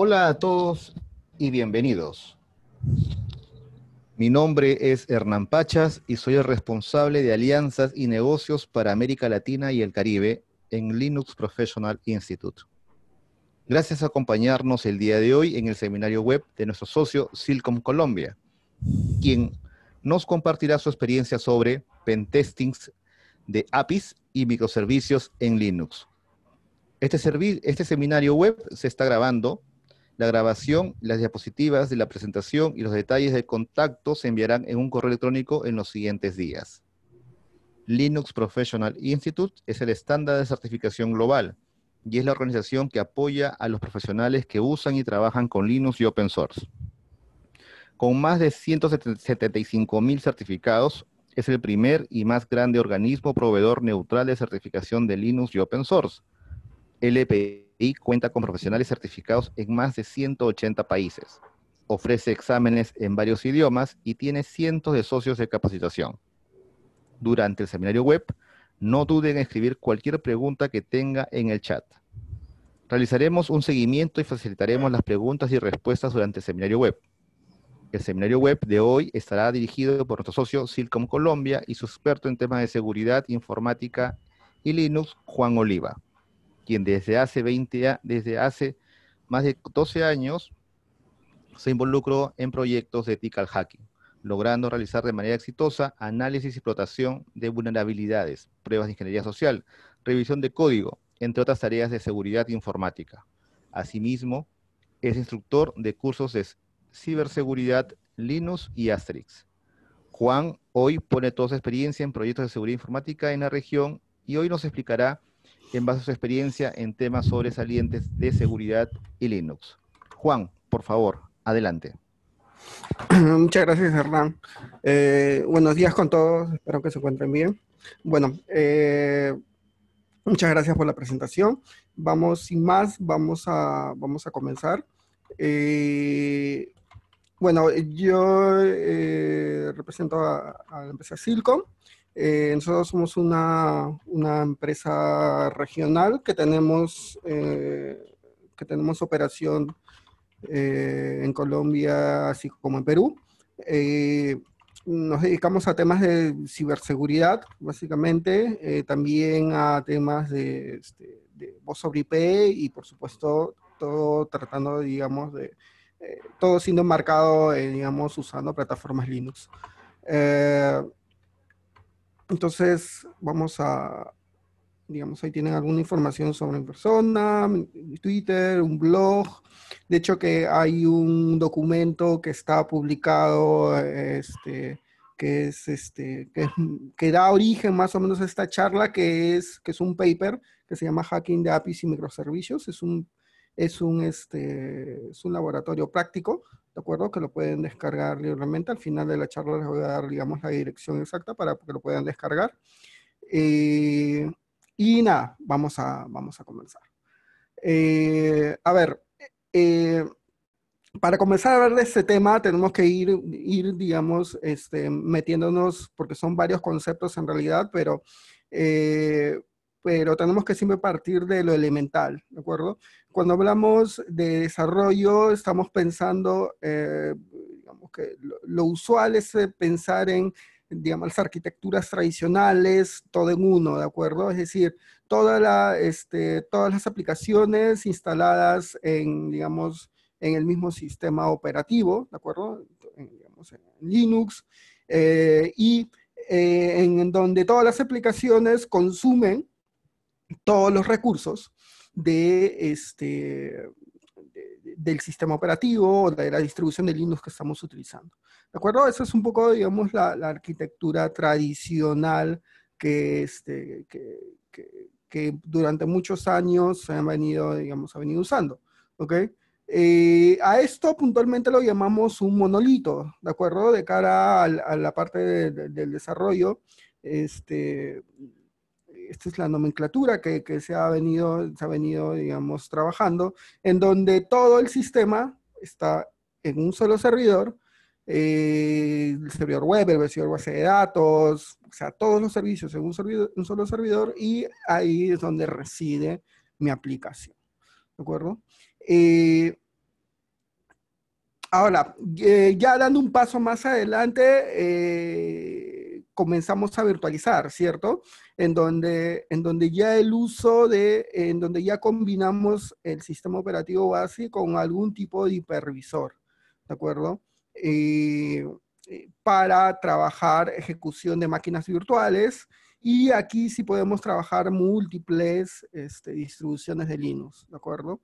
Hola a todos y bienvenidos. Mi nombre es Hernán Pachas y soy el responsable de alianzas y negocios para América Latina y el Caribe en Linux Professional Institute. Gracias a acompañarnos el día de hoy en el seminario web de nuestro socio Silcom Colombia, quien nos compartirá su experiencia sobre pentestings de APIs y microservicios en Linux. Este, este seminario web se está grabando la grabación, las diapositivas de la presentación y los detalles del contacto se enviarán en un correo electrónico en los siguientes días. Linux Professional Institute es el estándar de certificación global y es la organización que apoya a los profesionales que usan y trabajan con Linux y open source. Con más de 175 mil certificados, es el primer y más grande organismo proveedor neutral de certificación de Linux y open source. LPI y cuenta con profesionales certificados en más de 180 países. Ofrece exámenes en varios idiomas y tiene cientos de socios de capacitación. Durante el seminario web, no duden en escribir cualquier pregunta que tenga en el chat. Realizaremos un seguimiento y facilitaremos las preguntas y respuestas durante el seminario web. El seminario web de hoy estará dirigido por nuestro socio Silcom Colombia y su experto en temas de seguridad informática y Linux, Juan Oliva quien desde hace 20, desde hace más de 12 años se involucró en proyectos de ethical hacking, logrando realizar de manera exitosa análisis y explotación de vulnerabilidades, pruebas de ingeniería social, revisión de código, entre otras tareas de seguridad informática. Asimismo, es instructor de cursos de ciberseguridad Linux y Asterix. Juan hoy pone toda su experiencia en proyectos de seguridad informática en la región y hoy nos explicará en base a su experiencia en temas sobresalientes de seguridad y Linux. Juan, por favor, adelante. Muchas gracias, Hernán. Eh, buenos días con todos, espero que se encuentren bien. Bueno, eh, muchas gracias por la presentación. Vamos, sin más, vamos a, vamos a comenzar. Eh, bueno, yo represento a, a la empresa Silcom. Eh, nosotros somos una, empresa regional que tenemos, eh, que tenemos operación eh, en Colombia, así como en Perú. nos dedicamos a temas de ciberseguridad, básicamente, también a temas de, este, voz sobre IP y, por supuesto, todo tratando, digamos, de todo siendo marcado, digamos, usando plataformas Linux. Entonces, vamos a, digamos, ahí tienen alguna información sobre mi persona, mi Twitter, un blog. De hecho, que hay un documento que está publicado, este, que es este, que, da origen más o menos a esta charla, que es, que es un paper que se llama Hacking de APIs y Microservicios. Es un, es un, este, es un laboratorio práctico ¿de acuerdo? Que lo pueden descargar libremente. Al final de la charla les voy a dar, digamos, la dirección exacta para que lo puedan descargar. Eh, y nada, vamos a, vamos a comenzar. Eh, a ver, eh, para comenzar a hablar de este tema tenemos que ir, ir digamos, este, metiéndonos, porque son varios conceptos en realidad, pero pero tenemos que siempre partir de lo elemental, ¿de acuerdo? Cuando hablamos de desarrollo, estamos pensando, eh, digamos que lo, usual es eh, pensar en digamos, las arquitecturas tradicionales, todo en uno, ¿de acuerdo? Es decir, toda este, todas las aplicaciones instaladas en, digamos, en el mismo sistema operativo, ¿de acuerdo? Linux, eh, y en donde todas las aplicaciones consumen todos los recursos de este, del sistema operativo o de la distribución de Linux que estamos utilizando. ¿De acuerdo? Esa es un poco, digamos, la, arquitectura tradicional que, este, que, que, durante muchos años se han venido, digamos, ha venido usando. ¿Ok? Eh, a esto puntualmente lo llamamos un monolito, ¿de acuerdo? De cara a, la parte del desarrollo, este, esta es la nomenclatura que, se, ha venido, se ha venido, digamos, trabajando, en donde todo el sistema está en un solo servidor, eh, el servidor web, el servidor base de datos, o sea, todos los servicios en un, solo servidor y ahí es donde reside mi aplicación. ¿De acuerdo? Eh, ahora, eh, ya dando un paso más adelante, comenzamos a virtualizar, ¿cierto? En donde, en donde ya el uso de, en donde ya combinamos el sistema operativo base con algún tipo de hipervisor, ¿de acuerdo? Eh, eh, para trabajar ejecución de máquinas virtuales y aquí sí podemos trabajar múltiples este, distribuciones de Linux, ¿de acuerdo?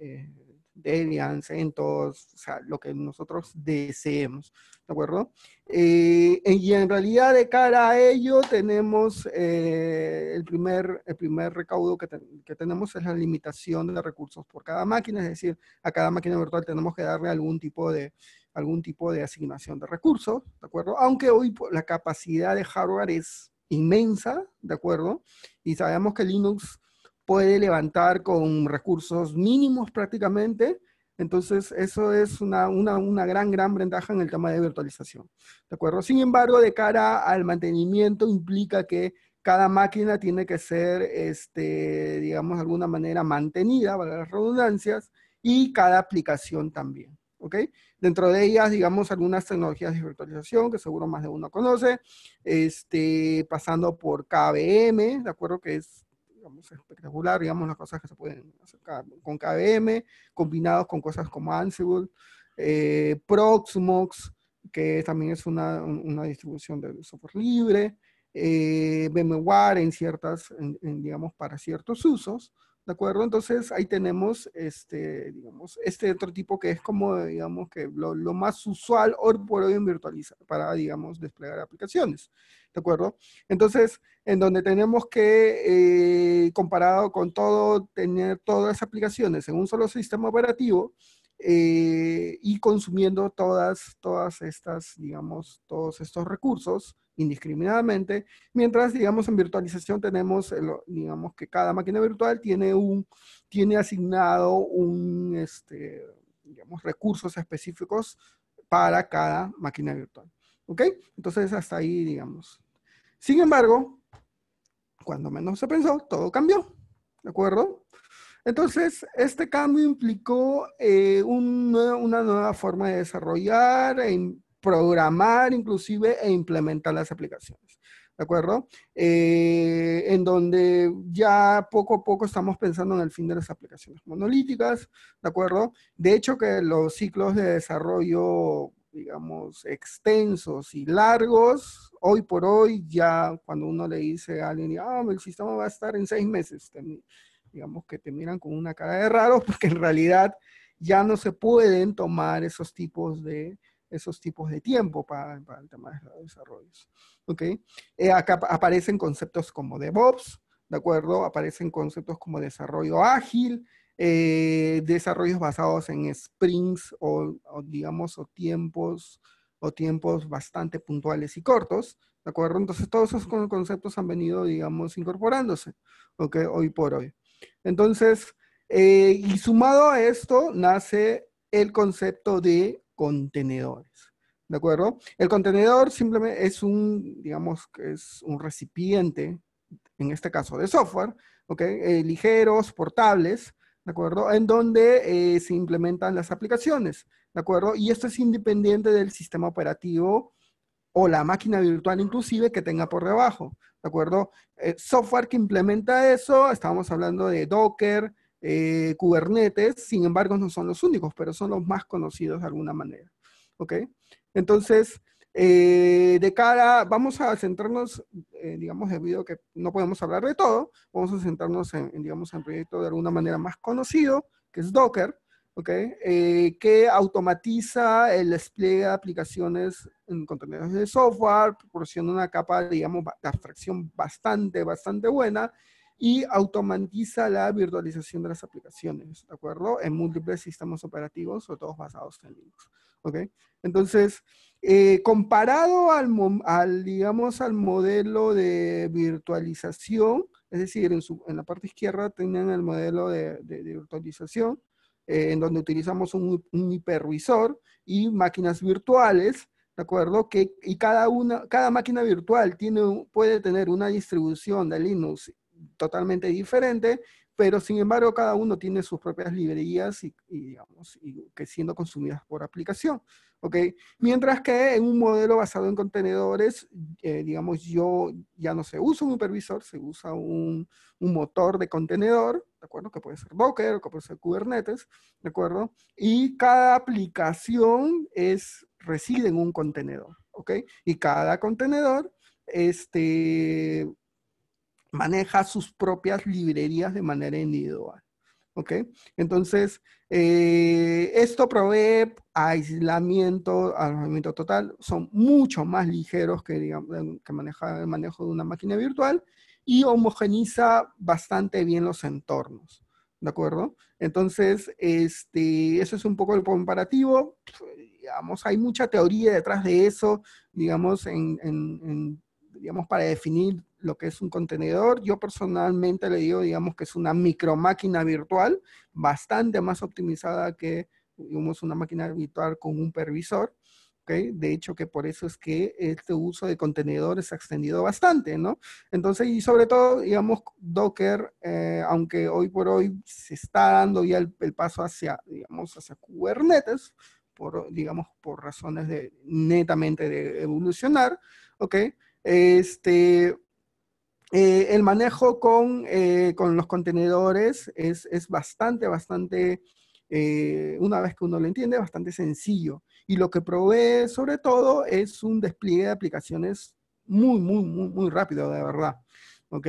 Eh, debian en todos, o sea, lo que nosotros deseemos, ¿de acuerdo? Eh, eh, y en realidad de cara a ello tenemos eh, el, primer, el primer recaudo que, tenemos es la limitación de recursos por cada máquina, es decir, a cada máquina virtual tenemos que darle algún tipo de algún tipo de asignación de recursos, ¿de acuerdo? Aunque hoy la capacidad de hardware es inmensa, ¿de acuerdo? Y sabemos que Linux puede levantar con recursos mínimos prácticamente. Entonces, eso es una, una, una, gran, gran ventaja en el tema de virtualización. ¿De acuerdo? Sin embargo, de cara al mantenimiento, implica que cada máquina tiene que ser, este, digamos, de alguna manera mantenida, para las redundancias, y cada aplicación también. ¿ok? Dentro de ellas, digamos, algunas tecnologías de virtualización que seguro más de uno conoce, este, pasando por KVM, ¿de acuerdo? Que es espectacular, digamos, las cosas que se pueden hacer con KVM, combinados con cosas como Ansible, eh, Proxmox, que también es una, distribución de software libre, eh, VMware en ciertas, digamos, para ciertos usos, ¿De acuerdo? Entonces ahí tenemos este, digamos, este otro tipo que es como, digamos, que lo, más usual hoy por hoy en virtualizar para, digamos, desplegar aplicaciones. ¿De acuerdo? Entonces, en donde tenemos que, eh, comparado con todo, tener todas las aplicaciones en un solo sistema operativo, eh, y consumiendo todas, todas estas, digamos, todos estos recursos indiscriminadamente, mientras, digamos, en virtualización tenemos, digamos, que cada máquina virtual tiene un, tiene asignado un, este, digamos, recursos específicos para cada máquina virtual. ¿Ok? Entonces, hasta ahí, digamos. Sin embargo, cuando menos se pensó, todo cambió. ¿De acuerdo? Entonces, este cambio implicó eh, una nueva forma de desarrollar, e programar inclusive e implementar las aplicaciones. ¿De acuerdo? Eh, en donde ya poco a poco estamos pensando en el fin de las aplicaciones monolíticas, ¿de acuerdo? De hecho que los ciclos de desarrollo, digamos, extensos y largos, hoy por hoy ya cuando uno le dice a alguien, ah, el sistema va a estar en seis meses, digamos que te miran con una cara de raro porque en realidad ya no se pueden tomar esos tipos de, esos tipos de tiempo para, el tema de los desarrollos. ¿okay? Eh, acá aparecen conceptos como DevOps, ¿de acuerdo? Aparecen conceptos como desarrollo ágil, eh, desarrollos basados en sprints o, o, digamos, o tiempos, o tiempos bastante puntuales y cortos, ¿de acuerdo? Entonces todos esos conceptos han venido, digamos, incorporándose, ¿ok? Hoy por hoy. Entonces, eh, y sumado a esto, nace el concepto de contenedores. ¿De acuerdo? El contenedor simplemente es un, digamos, es un recipiente, en este caso de software, ¿ok? Eh, ligeros, portables, ¿de acuerdo? En donde eh, se implementan las aplicaciones, ¿de acuerdo? Y esto es independiente del sistema operativo o la máquina virtual inclusive que tenga por debajo, ¿de acuerdo? Eh, software que implementa eso, estábamos hablando de Docker, eh, Kubernetes, sin embargo no son los únicos, pero son los más conocidos de alguna manera, ¿ok? Entonces, eh, de cara, vamos a centrarnos, digamos, debido a que no podemos hablar de todo, vamos a centrarnos en, digamos, en proyecto de alguna manera más conocido, que es Docker, Okay. Eh, que automatiza el despliegue de aplicaciones en contenedores de software, proporciona una capa, digamos, de abstracción bastante, bastante buena y automatiza la virtualización de las aplicaciones, ¿de acuerdo? En múltiples sistemas operativos, sobre todo basados en Linux, ¿ok? Entonces, eh, comparado al, al, digamos, al modelo de virtualización, es decir, en, su, en la parte izquierda tenían el modelo de virtualización, eh, en donde utilizamos un, hipervisor y máquinas virtuales, ¿de acuerdo? Que, y cada, una, cada máquina virtual tiene, puede tener una distribución de Linux totalmente diferente, pero sin embargo cada uno tiene sus propias librerías y, digamos, que siendo consumidas por aplicación. Okay. Mientras que en un modelo basado en contenedores, eh, digamos, yo ya no se usa un hipervisor, se usa un, un motor de contenedor, ¿de acuerdo? Que puede ser Docker, que puede ser Kubernetes, ¿de acuerdo? Y cada aplicación es, reside en un contenedor, ¿ok? Y cada contenedor, este, maneja sus propias librerías de manera individual, ¿ok? Entonces, eh, esto provee aislamiento, aislamiento total, son mucho más ligeros que, digamos, que el manejo de una máquina virtual, y homogeniza bastante bien los entornos. ¿De acuerdo? Entonces, este, eso es un poco el comparativo. Digamos, hay mucha teoría detrás de eso, digamos, en, digamos, para definir lo que es un contenedor. Yo personalmente le digo, digamos, que es una micromáquina virtual, bastante más optimizada que, digamos, una máquina virtual con un pervisor. De hecho, que por eso es que este uso de contenedores ha extendido bastante, ¿no? Entonces, y sobre todo, digamos, Docker, eh, aunque hoy por hoy se está dando ya el, paso hacia, digamos, hacia Kubernetes, por, digamos, por razones de, netamente de evolucionar, ¿ok? Este, eh, el manejo eh, con, los contenedores es, bastante, bastante, una vez que uno lo entiende, bastante sencillo y lo que provee sobre todo es un despliegue de aplicaciones muy, muy, muy, muy rápido, de verdad. ¿Ok?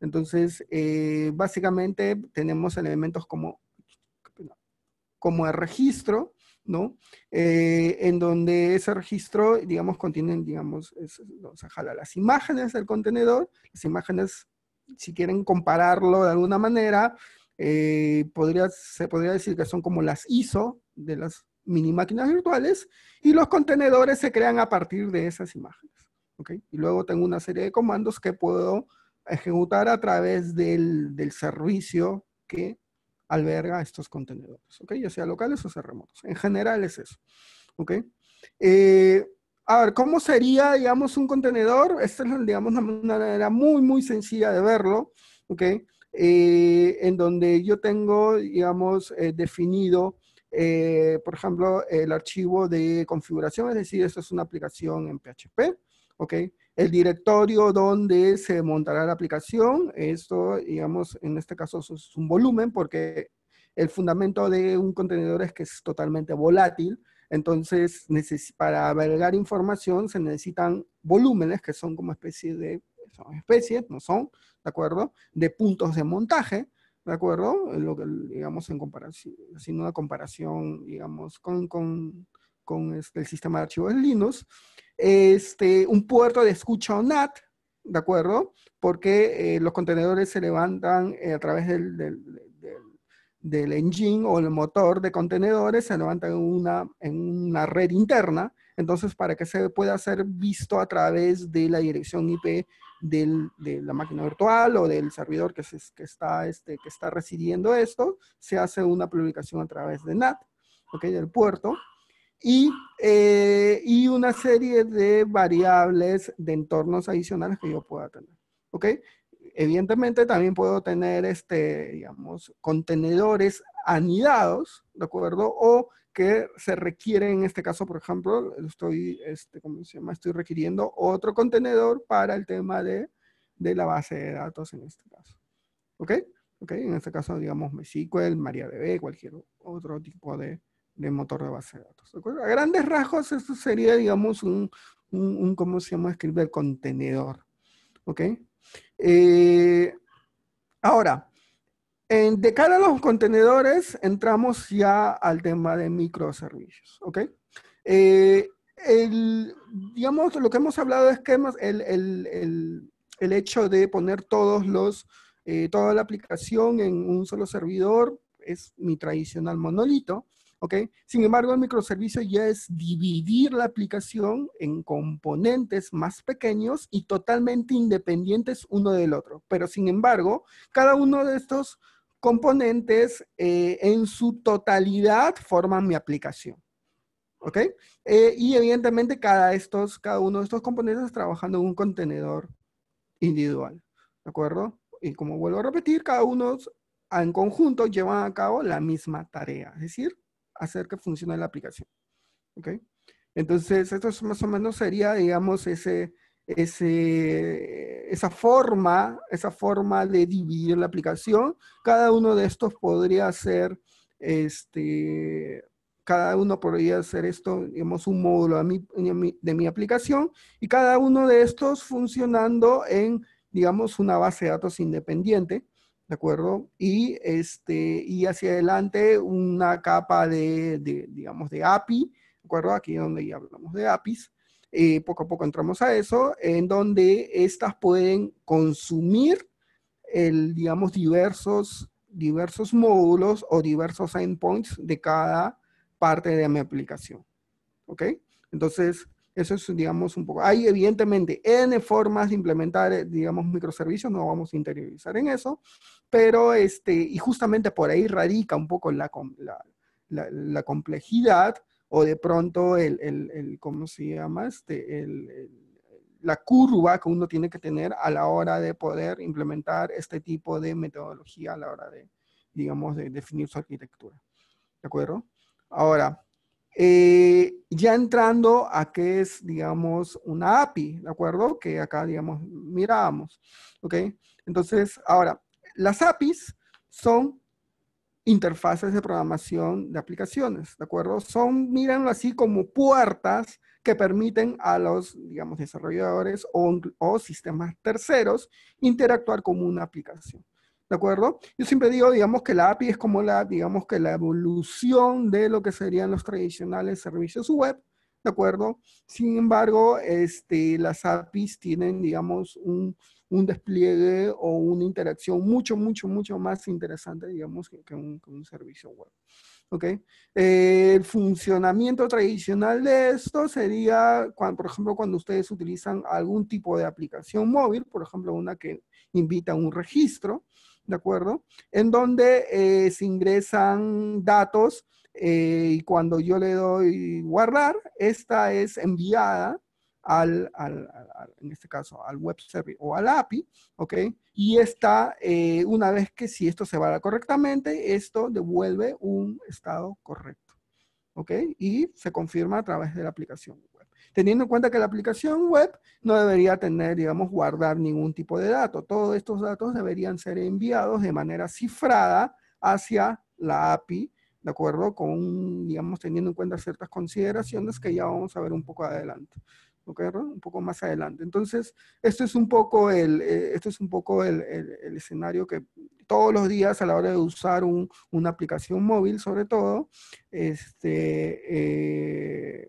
Entonces, eh, básicamente tenemos elementos como, como el registro, ¿no? Eh, en donde ese registro, digamos, contiene, digamos, las imágenes del contenedor, las imágenes, si quieren compararlo de alguna manera, eh, podría, se podría decir que son como las ISO de las mini máquinas virtuales y los contenedores se crean a partir de esas imágenes. ¿okay? Y luego tengo una serie de comandos que puedo ejecutar a través del, del servicio que alberga estos contenedores, ¿ok? ya sea locales o sea remotos. En general es eso. ¿ok? Eh, a ver, ¿cómo sería, digamos, un contenedor? Esta es, digamos, una manera muy, muy sencilla de verlo, ¿ok? Eh, en donde yo tengo, digamos, eh, definido eh, por ejemplo, el archivo de configuración, es decir, esto es una aplicación en PHP, ¿ok? El directorio donde se montará la aplicación, esto, digamos, en este caso es un volumen porque el fundamento de un contenedor es que es totalmente volátil, entonces para albergar información se necesitan volúmenes que son como especie de, son especies, no son, ¿de acuerdo? De puntos de montaje, ¿de acuerdo? Lo que, digamos, en comparación, sin una comparación, digamos, con, con, con este, el sistema de archivos Linux, este, un puerto de escucha o NAT, ¿de acuerdo? Porque eh, los contenedores se levantan eh, a través del, del, del, del, engine o el motor de contenedores, se levantan en una, en una red interna, entonces para que se pueda ser visto a través de la dirección IP del, de la máquina virtual o del servidor que, que, está, este, que está esto, se hace una publicación a través de NAT, ¿okay? del puerto, eh, y, una serie de variables de entornos adicionales que yo pueda tener. ¿ok? Evidentemente también puedo tener, este, digamos, contenedores anidados, ¿de acuerdo? O que se requiere en este caso, por ejemplo, estoy, este, ¿cómo se llama? Estoy requiriendo otro contenedor para el tema de, la base de datos en este caso. ¿Ok? ¿Ok? En este caso, digamos, MySQL, MariaDB, cualquier otro tipo de, motor de base de datos. A grandes rasgos, esto sería, digamos, un, un, ¿cómo se llama? Escribir el contenedor. ¿Ok? Eh, ahora, de cara a los contenedores, entramos ya al tema de microservicios, ¿ok? Eh, el, digamos, lo que hemos hablado es que el, el, el hecho de poner todos los, eh, toda la aplicación en un solo servidor es mi tradicional monolito, ¿ok? Sin embargo, el microservicio ya es dividir la aplicación en componentes más pequeños y totalmente independientes uno del otro. Pero sin embargo, cada uno de estos componentes eh, en su totalidad forman mi aplicación. ¿Ok? Eh, y evidentemente cada, estos, cada uno de estos componentes trabajando en un contenedor individual. ¿De acuerdo? Y como vuelvo a repetir, cada uno en conjunto lleva a cabo la misma tarea, es decir, hacer que funcione la aplicación. ¿Ok? Entonces, esto es más o menos sería, digamos, ese, ese, esa forma, esa forma de dividir la aplicación. Cada uno de estos podría ser, este, cada uno podría hacer esto, digamos, un módulo de mi, aplicación y cada uno de estos funcionando en, digamos, una base de datos independiente. ¿De acuerdo? Y, este, y hacia adelante una capa de, de digamos, de API, ¿de acuerdo? Aquí es donde ya hablamos de APIs, eh, poco a poco entramos a eso, en donde estas pueden consumir el, digamos, diversos, diversos módulos o diversos endpoints de cada parte de mi aplicación. ¿Ok? Entonces, eso es, digamos, un poco. Hay, evidentemente, N formas de implementar, eh, digamos, microservicios, no vamos a interiorizar en eso, pero, este, y justamente por ahí radica un poco la, la complejidad o de pronto el, ¿cómo se llama? Este, la curva que uno tiene que tener a la hora de poder implementar este tipo de metodología a la hora de, digamos, de definir su arquitectura. ¿De acuerdo? Ahora, eh, ya entrando a qué es, digamos, una API, ¿de acuerdo? Que acá, digamos, mirábamos, ¿ok? Entonces, ahora, las APIs son interfaces de programación de aplicaciones, ¿de acuerdo? Son, míranlo así como puertas que permiten a los, digamos, desarrolladores o, sistemas terceros interactuar con una aplicación. ¿De acuerdo? Yo siempre digo, digamos, que la API es como la, digamos, que la evolución de lo que serían los tradicionales servicios web, ¿de acuerdo? Sin embargo, este, las APIs tienen, digamos, un, un despliegue o una interacción mucho, mucho, mucho más interesante, digamos, que, un, servicio web. ¿ok? Eh, el funcionamiento tradicional de esto sería, cuando, por ejemplo, cuando ustedes utilizan algún tipo de aplicación móvil, por ejemplo, una que invita a un registro, ¿de acuerdo? En donde eh, se ingresan datos eh, y cuando yo le doy guardar, esta es enviada al, en este caso, al web service o al API, ¿ok? Y está, eh, una vez que si esto se va correctamente, esto devuelve un estado correcto, ¿ok? Y se confirma a través de la aplicación web. Teniendo en cuenta que la aplicación web no debería tener, digamos, guardar ningún tipo de dato. Todos estos datos deberían ser enviados de manera cifrada hacia la API, ¿de acuerdo? Con, digamos, teniendo en cuenta ciertas consideraciones que ya vamos a ver un poco adelante. Un poco más adelante. Entonces, esto es un poco el, eh, esto es un poco el, escenario que todos los días a la hora de usar una aplicación móvil, sobre todo, este, eh,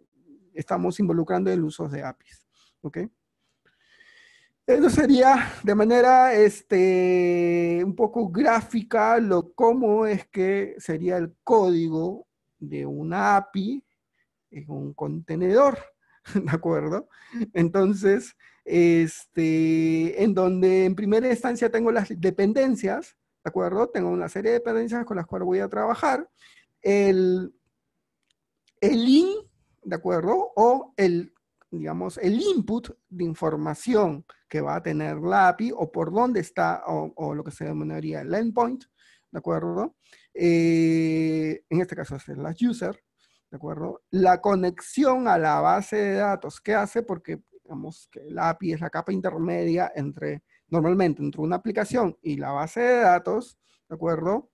estamos involucrando el uso de APIs. ¿Ok? Eso sería de manera este, un poco gráfica lo cómo es que sería el código de una API en un contenedor. ¿de acuerdo? Entonces, este, en donde en primera instancia tengo las dependencias, ¿de acuerdo? Tengo una serie de dependencias con las cuales voy a trabajar. El, el in, ¿de acuerdo? O el, digamos, el input de información que va a tener la API o por dónde está o, lo que se denominaría el endpoint, ¿de acuerdo? Eh, en este caso es la user, ¿de acuerdo? La conexión a la base de datos, ¿qué hace? Porque digamos que la API es la capa intermedia entre, normalmente, entre una aplicación y la base de datos, ¿de acuerdo?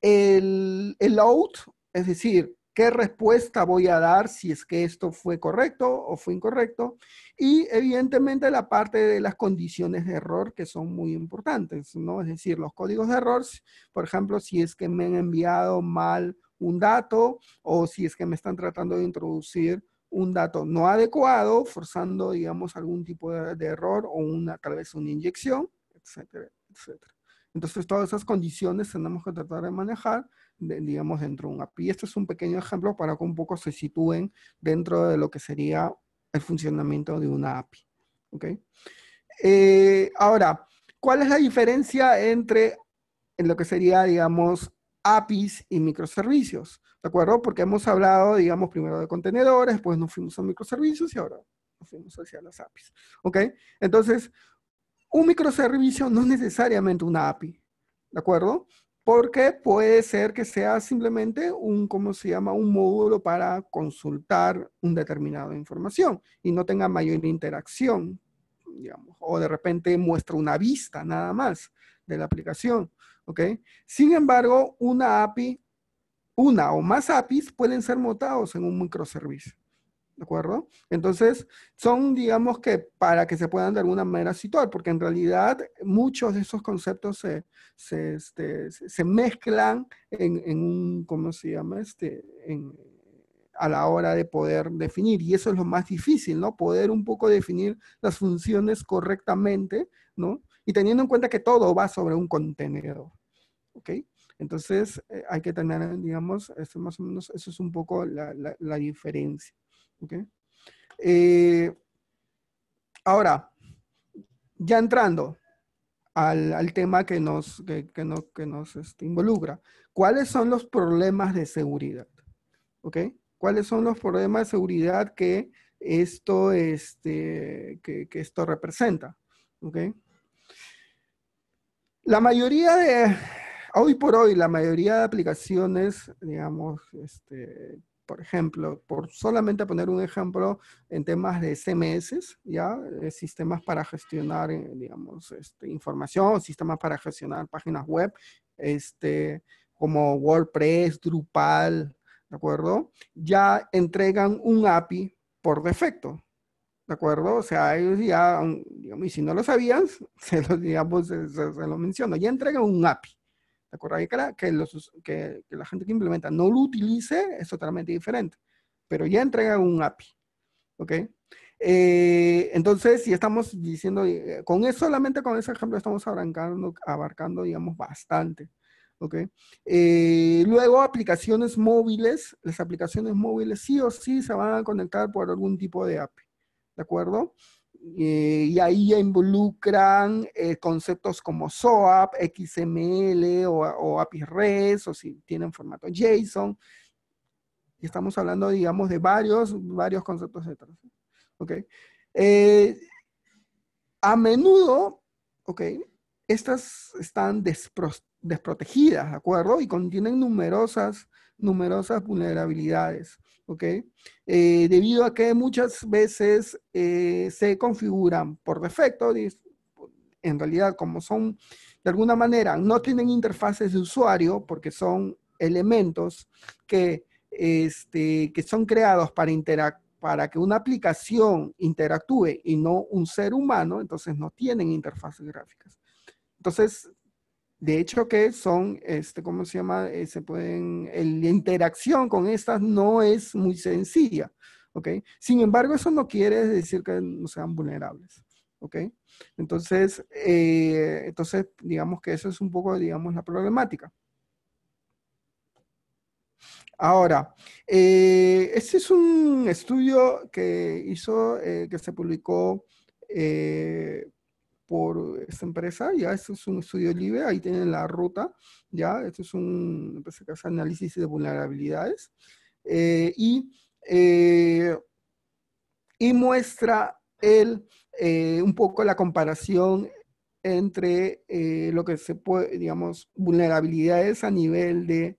El, el out, es decir, qué respuesta voy a dar si es que esto fue correcto o fue incorrecto. Y evidentemente la parte de las condiciones de error que son muy importantes, ¿no? Es decir, los códigos de error, por ejemplo, si es que me han enviado mal un dato o si es que me están tratando de introducir un dato no adecuado, forzando, digamos, algún tipo de, error o una, tal vez una inyección, etcétera, etcétera. Entonces, todas esas condiciones tenemos que tratar de manejar, digamos, dentro de un API. Este es un pequeño ejemplo para que un poco se sitúen dentro de lo que sería el funcionamiento de una API. ¿okay? Eh, ahora, ¿cuál es la diferencia entre en lo que sería, digamos, APIs y microservicios, ¿de acuerdo? Porque hemos hablado, digamos, primero de contenedores, después nos fuimos a microservicios y ahora nos fuimos hacia las APIs, ¿ok? Entonces, un microservicio no es necesariamente una API, ¿de acuerdo? Porque puede ser que sea simplemente un, ¿cómo se llama? Un módulo para consultar un determinado información y no tenga mayor interacción, digamos, o de repente muestra una vista nada más de la aplicación, sin embargo, una API, una o más APIs pueden ser montados en un microservicio. ¿De acuerdo? Entonces, son, digamos que, para que se puedan de alguna manera situar, porque en realidad muchos de esos conceptos se, este, mezclan en, un, ¿cómo se llama? Este, a la hora de poder definir, y eso es lo más difícil, ¿no? Poder un poco definir las funciones correctamente, ¿no? Y teniendo en cuenta que todo va sobre un contenedor. Entonces, eh, hay que tener, digamos, eso más o menos, eso es un poco la, diferencia, eh, ahora, ya entrando al, tema que nos, que, nos este, involucra, ¿cuáles son los problemas de seguridad? ¿Ok? ¿Cuáles son los problemas de seguridad que esto, este, que, que esto representa? La mayoría de, hoy por hoy la mayoría de aplicaciones, digamos, este, por ejemplo, por solamente poner un ejemplo en temas de CMS, ya eh, sistemas para gestionar, eh, digamos, este, información, sistemas para gestionar páginas web, este, como WordPress, Drupal, ¿de acuerdo? Ya entregan un API por defecto, ¿de acuerdo? O sea, ellos ya, digamos, y si no lo sabías, se los, digamos, se, lo menciono, ya entregan un API. ¿De acuerdo? que, que, la gente que implementa no lo utilice es totalmente diferente, pero ya entrega un API. ¿Ok? Eh, entonces, si estamos diciendo, eh, con eso, solamente con ese ejemplo estamos abarcando, abarcando digamos, bastante. ¿ok? Eh, luego, aplicaciones móviles. Las aplicaciones móviles sí o sí se van a conectar por algún tipo de API. ¿De acuerdo? Eh, y ahí involucran eh, conceptos como SOAP, XML o, API REST, o si tienen formato JSON. estamos hablando, digamos, de varios, varios conceptos de tránsito. Eh, a menudo, ¿ok? Estas están desprotegidas, ¿de acuerdo? Y contienen numerosas, numerosas vulnerabilidades. ¿ok? Eh, debido a que muchas veces eh, se configuran por defecto, en realidad como son, de alguna manera, no tienen interfaces de usuario porque son elementos que, este, que son creados para para que una aplicación interactúe y no un ser humano, entonces no tienen interfaces gráficas. Entonces, de hecho que son, este, ¿cómo se llama? Eh, se pueden, la interacción con estas no es muy sencilla, ¿ok? Sin embargo, eso no quiere decir que no sean vulnerables, ¿ok? Entonces, eh, entonces, digamos que eso es un poco, digamos, la problemática. Ahora, eh, este es un estudio que hizo, que se publicó por esta empresa, ya esto es un estudio libre, ahí tienen la ruta, ya, esto es un empresa análisis de vulnerabilidades, eh, y, eh, y muestra el, eh, un poco la comparación entre lo que se puede, digamos, vulnerabilidades a nivel de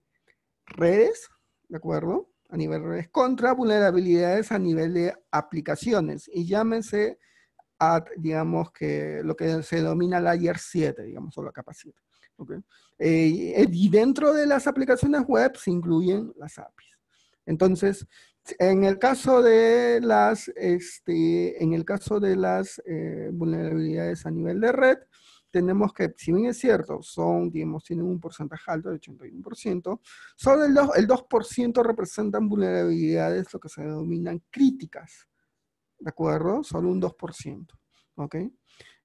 redes, ¿de acuerdo? A nivel de redes, contra vulnerabilidades a nivel de aplicaciones, y llámense digamos, que lo que se denomina layer 7, digamos, o la capa 7. Eh, y dentro de las aplicaciones web se incluyen las APIs. Entonces, en el caso de las, este, en el caso de las eh, vulnerabilidades a nivel de red, tenemos que, si bien es cierto, son, digamos, tienen un porcentaje alto de 81%, solo el el 2 representan vulnerabilidades, lo que se denominan críticas. ¿de acuerdo? Solo un 2%, ¿ok?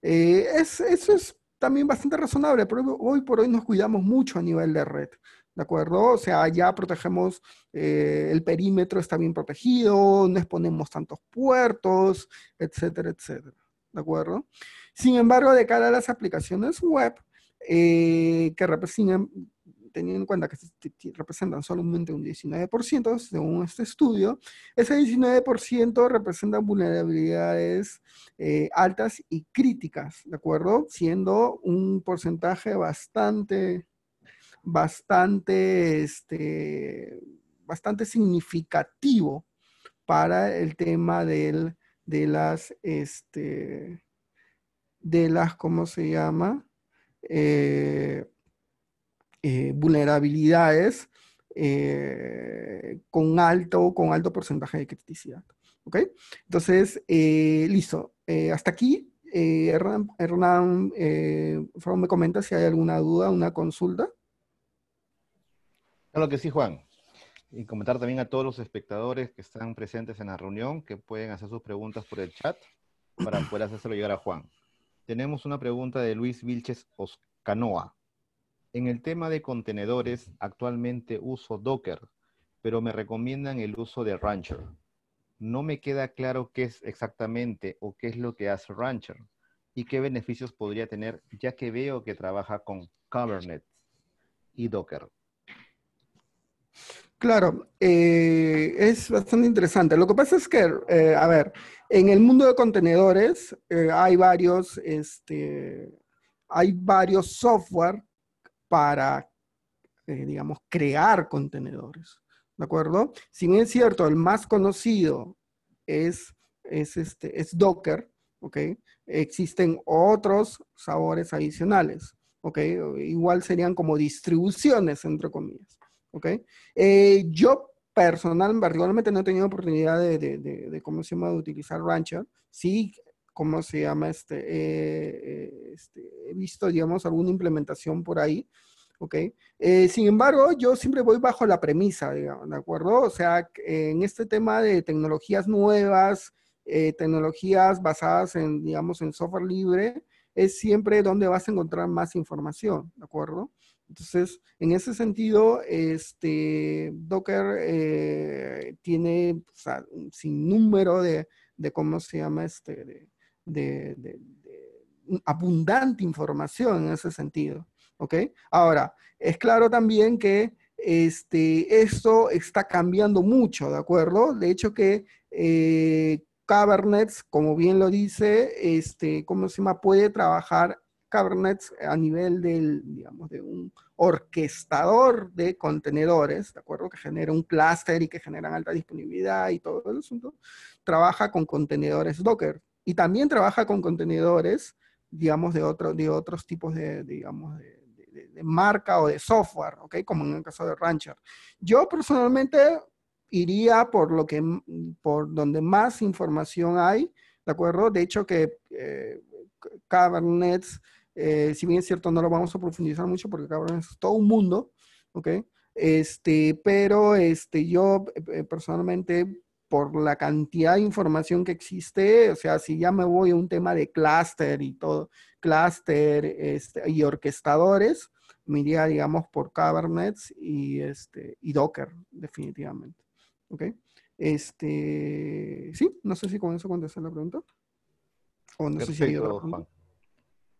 Eh, es, eso es también bastante razonable, pero hoy por hoy nos cuidamos mucho a nivel de red, ¿de acuerdo? O sea, ya protegemos, eh, el perímetro está bien protegido, no exponemos tantos puertos, etcétera, etcétera, ¿de acuerdo? Sin embargo, de cara a las aplicaciones web, eh, que, representan teniendo en cuenta que representan solamente un 19%, según este estudio, ese 19% representa vulnerabilidades eh, altas y críticas, ¿de acuerdo? Siendo un porcentaje bastante, bastante, este, bastante significativo para el tema del, de las, este, de las, ¿cómo se llama? Eh, eh, vulnerabilidades eh, con, alto, con alto porcentaje de criticidad. ¿Ok? Entonces, eh, listo. hasta aquí, Hernán, me comenta si hay alguna duda, una consulta. Claro que sí, Juan. Y comentar también a todos los espectadores que están presentes en la reunión que pueden hacer sus preguntas por el chat para poder hacerlo llegar a Juan. Tenemos una pregunta de Luis Vilches Oscanoa. En el tema de contenedores, actualmente uso Docker, pero me recomiendan el uso de Rancher. No me queda claro qué es exactamente o qué es lo que hace Rancher y qué beneficios podría tener, ya que veo que trabaja con Kubernetes y Docker. Claro, eh, es bastante interesante. Lo que pasa es que, eh, a ver, en el mundo de contenedores eh, hay varios, este, hay varios software para, eh, digamos, crear contenedores. ¿De acuerdo? Si bien es cierto, el más conocido es, este, es Docker, ¿ok? Existen otros sabores adicionales, ¿ok? Igual serían como distribuciones, entre comillas, ¿ok? Eh, yo personalmente no he tenido oportunidad de, de, cómo se llama, de utilizar Rancher. Sí ¿cómo se llama? Este, eh, este, he visto, digamos, alguna implementación por ahí, ¿ok? Eh, sin embargo, yo siempre voy bajo la premisa, digamos, ¿de acuerdo? O sea, en este tema de tecnologías nuevas, eh, tecnologías basadas en, digamos, en software libre, es siempre donde vas a encontrar más información, ¿de acuerdo? Entonces, en ese sentido, este, Docker tiene sin número de, de, ¿cómo se llama? Este, de, abundante información en ese sentido. ¿ok? Ahora, es claro también que este, esto está cambiando mucho, ¿de acuerdo? De hecho que Kubernetes, eh, como bien lo dice, este, ¿cómo se llama? Puede trabajar Kubernetes a nivel del, digamos, de un orquestador de contenedores, ¿de acuerdo? Que genera un clúster y que genera alta disponibilidad y todo el asunto. Trabaja con contenedores Docker, y también trabaja con contenedores, digamos, de, otro, de otros tipos de, digamos, de, marca o de software, ¿ok? Como en el caso de Rancher. Yo personalmente iría por, lo que, por donde más información hay, ¿de acuerdo? De hecho que eh, eh si bien es cierto, no lo vamos a profundizar mucho porque Cabernet es todo un mundo, ¿ok? Este, pero este, yo eh, eh, personalmente por la cantidad de información que existe, o sea, si ya me voy a un tema de clúster y todo, clúster este, y orquestadores, me iría, digamos, por Kubernetes y, este, y Docker, definitivamente. ¿Ok? Este, sí, no sé si con eso contesté la pregunta. O no sé si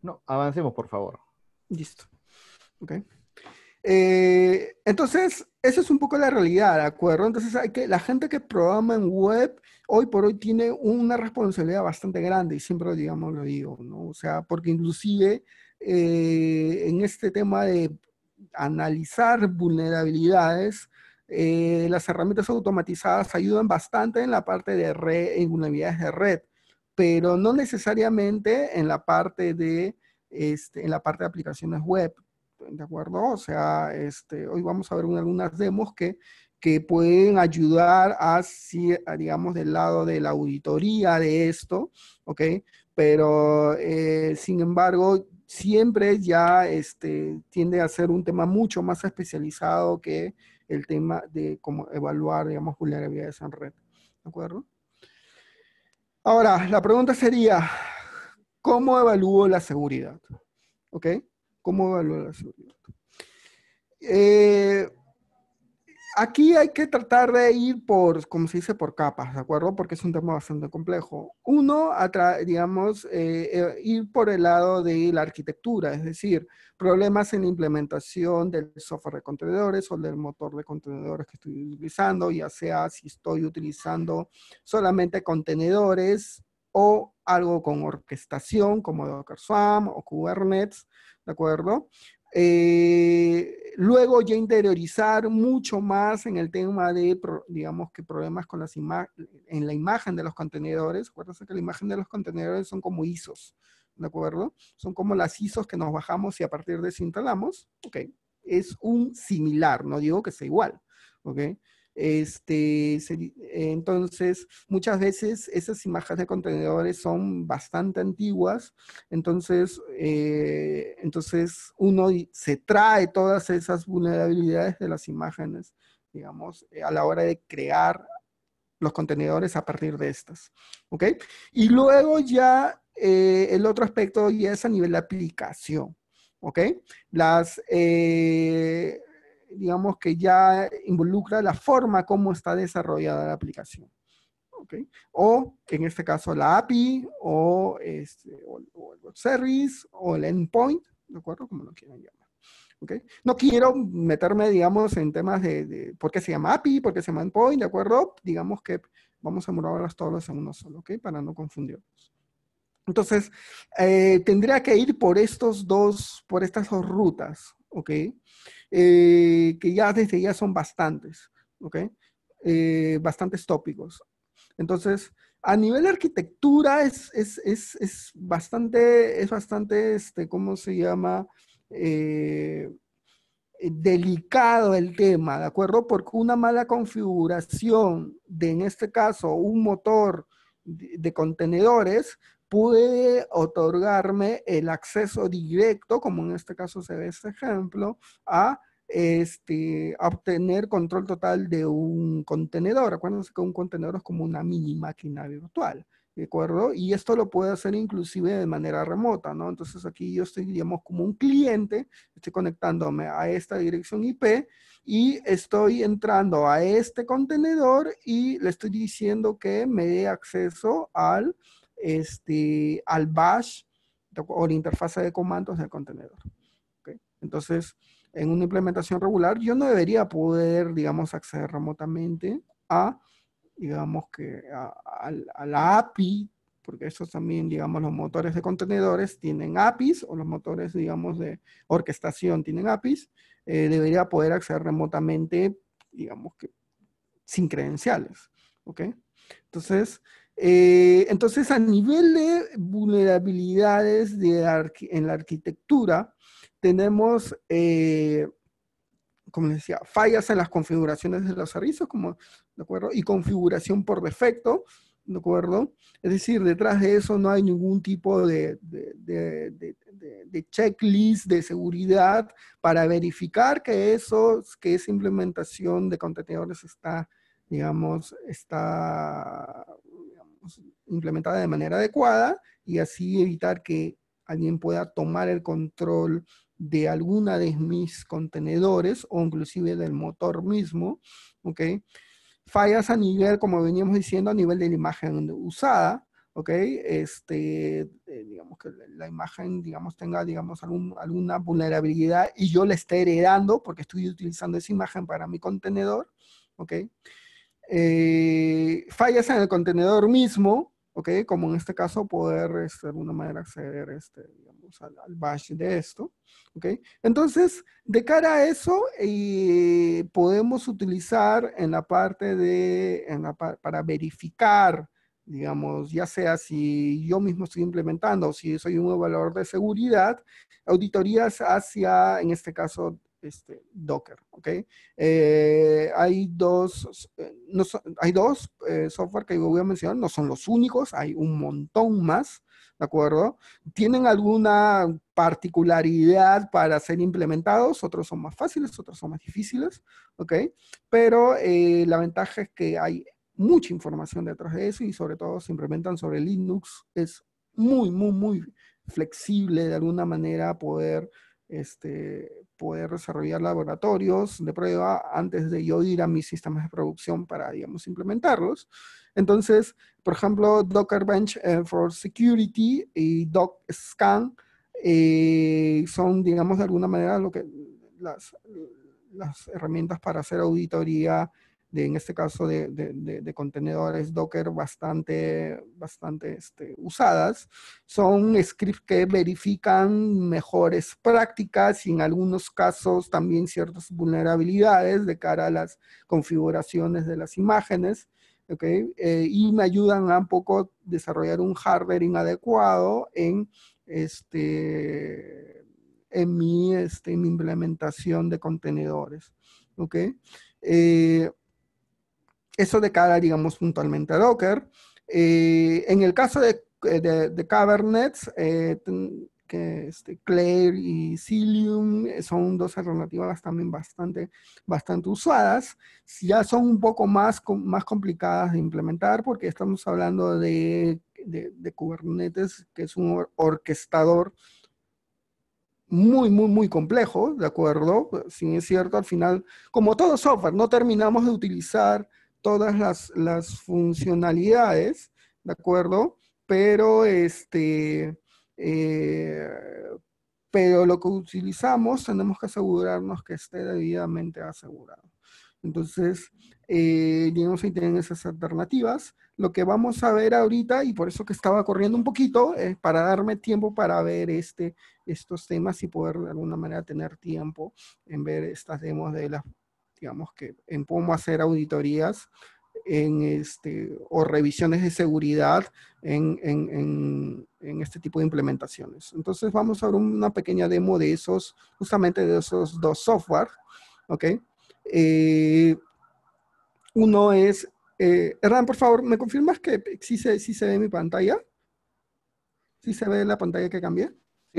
No, avancemos, por favor. Listo. Ok. Eh, entonces, esa es un poco la realidad, ¿de acuerdo? Entonces, hay que, la gente que programa en web hoy por hoy tiene una responsabilidad bastante grande y siempre, digamos, lo digo, ¿no? O sea, porque inclusive eh, en este tema de analizar vulnerabilidades, eh, las herramientas automatizadas ayudan bastante en la parte de red, en vulnerabilidades de red, pero no necesariamente en la parte de, este, en la parte de aplicaciones web. ¿de acuerdo? O sea, este, hoy vamos a ver algunas demos que, que pueden ayudar a, digamos, del lado de la auditoría de esto, ¿ok? Pero, eh, sin embargo, siempre ya este, tiende a ser un tema mucho más especializado que el tema de cómo evaluar, digamos, vulnerabilidades en red, ¿de acuerdo? Ahora, la pregunta sería, ¿cómo evalúo la seguridad? ¿Ok? ¿Cómo evaluar la seguridad? aquí hay que tratar de ir por, como se dice, por capas, ¿de acuerdo? Porque es un tema bastante complejo. Uno, digamos, eh, eh, ir por el lado de la arquitectura, es decir, problemas en la implementación del software de contenedores o del motor de contenedores que estoy utilizando, ya sea si estoy utilizando solamente contenedores o algo con orquestación como Docker Swarm o Kubernetes, ¿de acuerdo? Eh, luego ya interiorizar mucho más en el tema de, digamos que problemas con las en la imagen de los contenedores. Acuérdense que la imagen de los contenedores son como ISOs, ¿de acuerdo? Son como las ISOs que nos bajamos y a partir de eso instalamos. Ok, es un similar, no digo que sea igual, ok. Este, entonces, muchas veces esas imágenes de contenedores son bastante antiguas, entonces, eh, entonces uno se trae todas esas vulnerabilidades de las imágenes, digamos, eh, a la hora de crear los contenedores a partir de estas. ¿Ok? Y luego ya eh, el otro aspecto ya es a nivel de aplicación. ¿Ok? Las, digamos que ya involucra la forma como está desarrollada la aplicación. ¿Okay? O en este caso la API, o, este, o, el web service, o el endpoint, ¿de acuerdo? Como lo quieran llamar. ¿Okay? No quiero meterme, digamos, en temas de, de, por qué se llama API, por qué se llama endpoint, ¿de acuerdo? Digamos que vamos a morarlas todos en uno solo, ¿ok? Para no confundirnos. Entonces, eh, tendría que ir por estos dos, por estas dos rutas, ¿ok? Eh, que ya desde ya son bastantes, ¿ok? Eh, bastantes tópicos. Entonces, a nivel de arquitectura es, bastante, es bastante, este, ¿cómo se llama? Eh, delicado el tema, ¿de acuerdo? Porque una mala configuración de, en este caso, un motor de contenedores puede otorgarme el acceso directo, como en este caso se ve este ejemplo, a este, obtener control total de un contenedor. Acuérdense que un contenedor es como una mini máquina virtual, ¿de acuerdo? Y esto lo puede hacer inclusive de manera remota, ¿no? Entonces aquí yo estoy, digamos, como un cliente, estoy conectándome a esta dirección IP y estoy entrando a este contenedor y le estoy diciendo que me dé acceso al este, al bash o la interfase de comandos del contenedor. Entonces, en una implementación regular, yo no debería poder, digamos, acceder remotamente a, digamos, que a, la API, porque eso también, digamos, los motores de contenedores tienen APIs, o los motores, digamos, de orquestación tienen APIs, eh, debería poder acceder remotamente, digamos, que sin credenciales, ¿ok? Entonces, eh, entonces, a nivel de vulnerabilidades en la arquitectura, tenemos, eh, como decía, fallas en las configuraciones de los servicios, como, ¿de acuerdo? Y configuración por defecto, ¿de acuerdo? Es decir, detrás de eso no hay ningún tipo de, de checklist de seguridad para verificar que eso, que esa implementación de contenedores está digamos, está implementada de manera adecuada y así evitar que alguien pueda tomar el control de alguna de mis contenedores o inclusive del motor mismo, ¿ok? Fallas a nivel, como veníamos diciendo, a nivel de la imagen usada, ¿ok? Este, eh, digamos que la imagen, digamos, tenga, digamos, alguna vulnerabilidad y yo la esté heredando porque estoy utilizando esa imagen para mi contenedor, ¿ok? Eh, fallas en el contenedor mismo, ¿ok? Como en este caso poder este, de alguna manera acceder este, digamos, al, al, bash de esto, ¿ok? Entonces, de cara a eso, y eh, podemos utilizar en la parte de, en la, para verificar, digamos, ya sea si yo mismo estoy implementando o si soy un evaluador de seguridad, auditorías hacia, en este caso, este, Docker, ¿ok? Eh, hay dos, eh, hay dos eh, software que voy a mencionar, no son los únicos, hay un montón más, ¿de acuerdo? Tienen alguna particularidad para ser implementados, otros son más fáciles, otros son más difíciles, ¿ok? Pero la ventaja es que hay mucha información detrás de eso y sobre todo se implementan sobre Linux, es muy, muy, muy flexible de alguna manera poder este, poder desarrollar laboratorios de prueba antes de yo ir a mis sistemas de producción para, digamos, implementarlos. Entonces, por ejemplo, Docker Bench eh, for Security y Doc Scan eh, son, digamos, de alguna manera lo que las herramientas para hacer auditoría en este caso, de, contenedores Docker bastante, bastante este, usadas. Son scripts que verifican mejores prácticas y en algunos casos también ciertas vulnerabilidades de cara a las configuraciones de las imágenes. Okay, eh, y me ayudan a un poco desarrollar un hardware inadecuado en, este, en, mi, este, implementación de contenedores. Okay. Eh, eso de cara, digamos, puntualmente a Docker. Eh, en el caso de, eh, de, eh, que este, Claire y Cilium son dos alternativas también bastante, bastante usadas. Ya son un poco más, más complicadas de implementar porque estamos hablando de, de, Kubernetes, que es un orquestador muy, muy, muy complejo, ¿de acuerdo? Si es cierto, al final, como todo software, no terminamos de utilizar todas las, funcionalidades, ¿de acuerdo? Pero este, eh, pero lo que utilizamos tenemos que asegurarnos que esté debidamente asegurado. Entonces, digamos eh, ahí tienen esas alternativas. Lo que vamos a ver ahorita, y por eso que estaba corriendo un poquito, es para darme tiempo para ver este, estos temas y poder de alguna manera tener tiempo en ver estas demos de las digamos que en cómo hacer auditorías en este, o revisiones de seguridad en, en, en, este tipo de implementaciones. Entonces vamos a ver una pequeña demo de esos, justamente de esos dos software, ¿ok? Eh, uno es, eh, Hernán, por favor, ¿me confirmas que sí se, sí se ve mi pantalla? ¿Sí se ve la pantalla que cambié?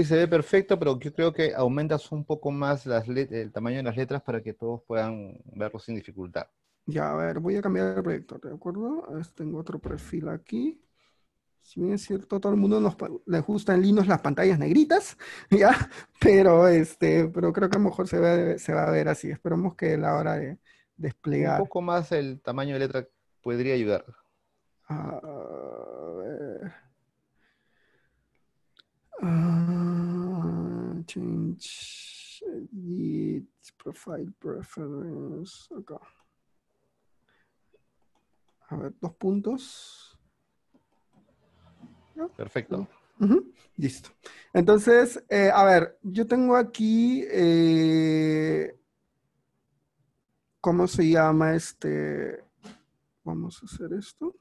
se ve perfecto, pero yo creo que aumentas un poco más las el tamaño de las letras para que todos puedan verlo sin dificultad. Ya, a ver, voy a cambiar el proyecto, ¿de acuerdo? Tengo otro perfil aquí. Si bien es cierto, todo el mundo nos le gusta en las pantallas negritas, ¿ya? Pero, este, pero creo que a lo mejor se, ve, se va a ver así. Esperamos que la hora de desplegar... Un poco más el tamaño de letra podría ayudar. ah change edit profile preference acá. A ver, dos puntos. Perfecto. Listo. Entonces, eh, a ver, yo tengo aquí, eh, ¿cómo se llama este? Vamos a hacer esto.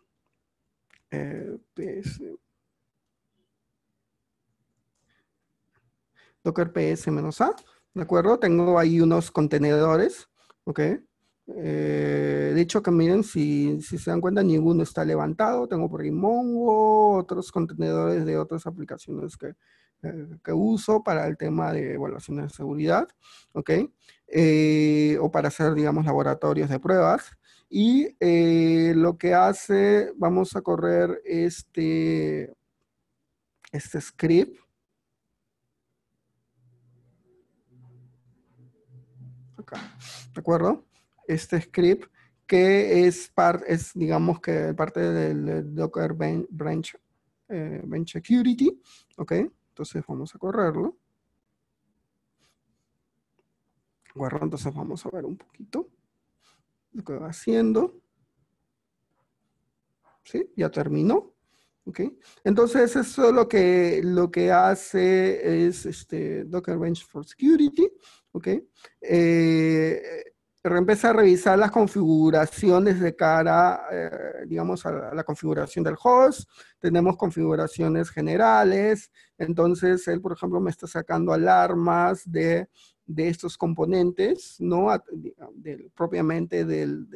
Eh, docker ps-a, ¿de acuerdo? Tengo ahí unos contenedores, ¿ok? Eh, de hecho, que miren, si, se dan cuenta, ninguno está levantado. Tengo por ahí Mongo, otros contenedores de otras aplicaciones que, eh, uso para el tema de evaluaciones de seguridad, ¿ok? Eh, o para hacer, digamos, laboratorios de pruebas. Y lo que hace, vamos a correr este, este script, ¿de acuerdo? Este script que es, parte es digamos que parte del Docker Branch, eh, Security, ¿ok? Entonces vamos a correrlo. acuerdo? entonces vamos a ver un poquito lo que va haciendo. ¿Sí? Ya terminó. Okay. Entonces, eso lo que, lo que hace es este Docker Bench for Security. Eh, empieza a revisar las configuraciones de cara, eh, digamos, a la configuración del host. Tenemos configuraciones generales. Entonces, él, por ejemplo, me está sacando alarmas de de estos componentes, ¿no? propiamente del,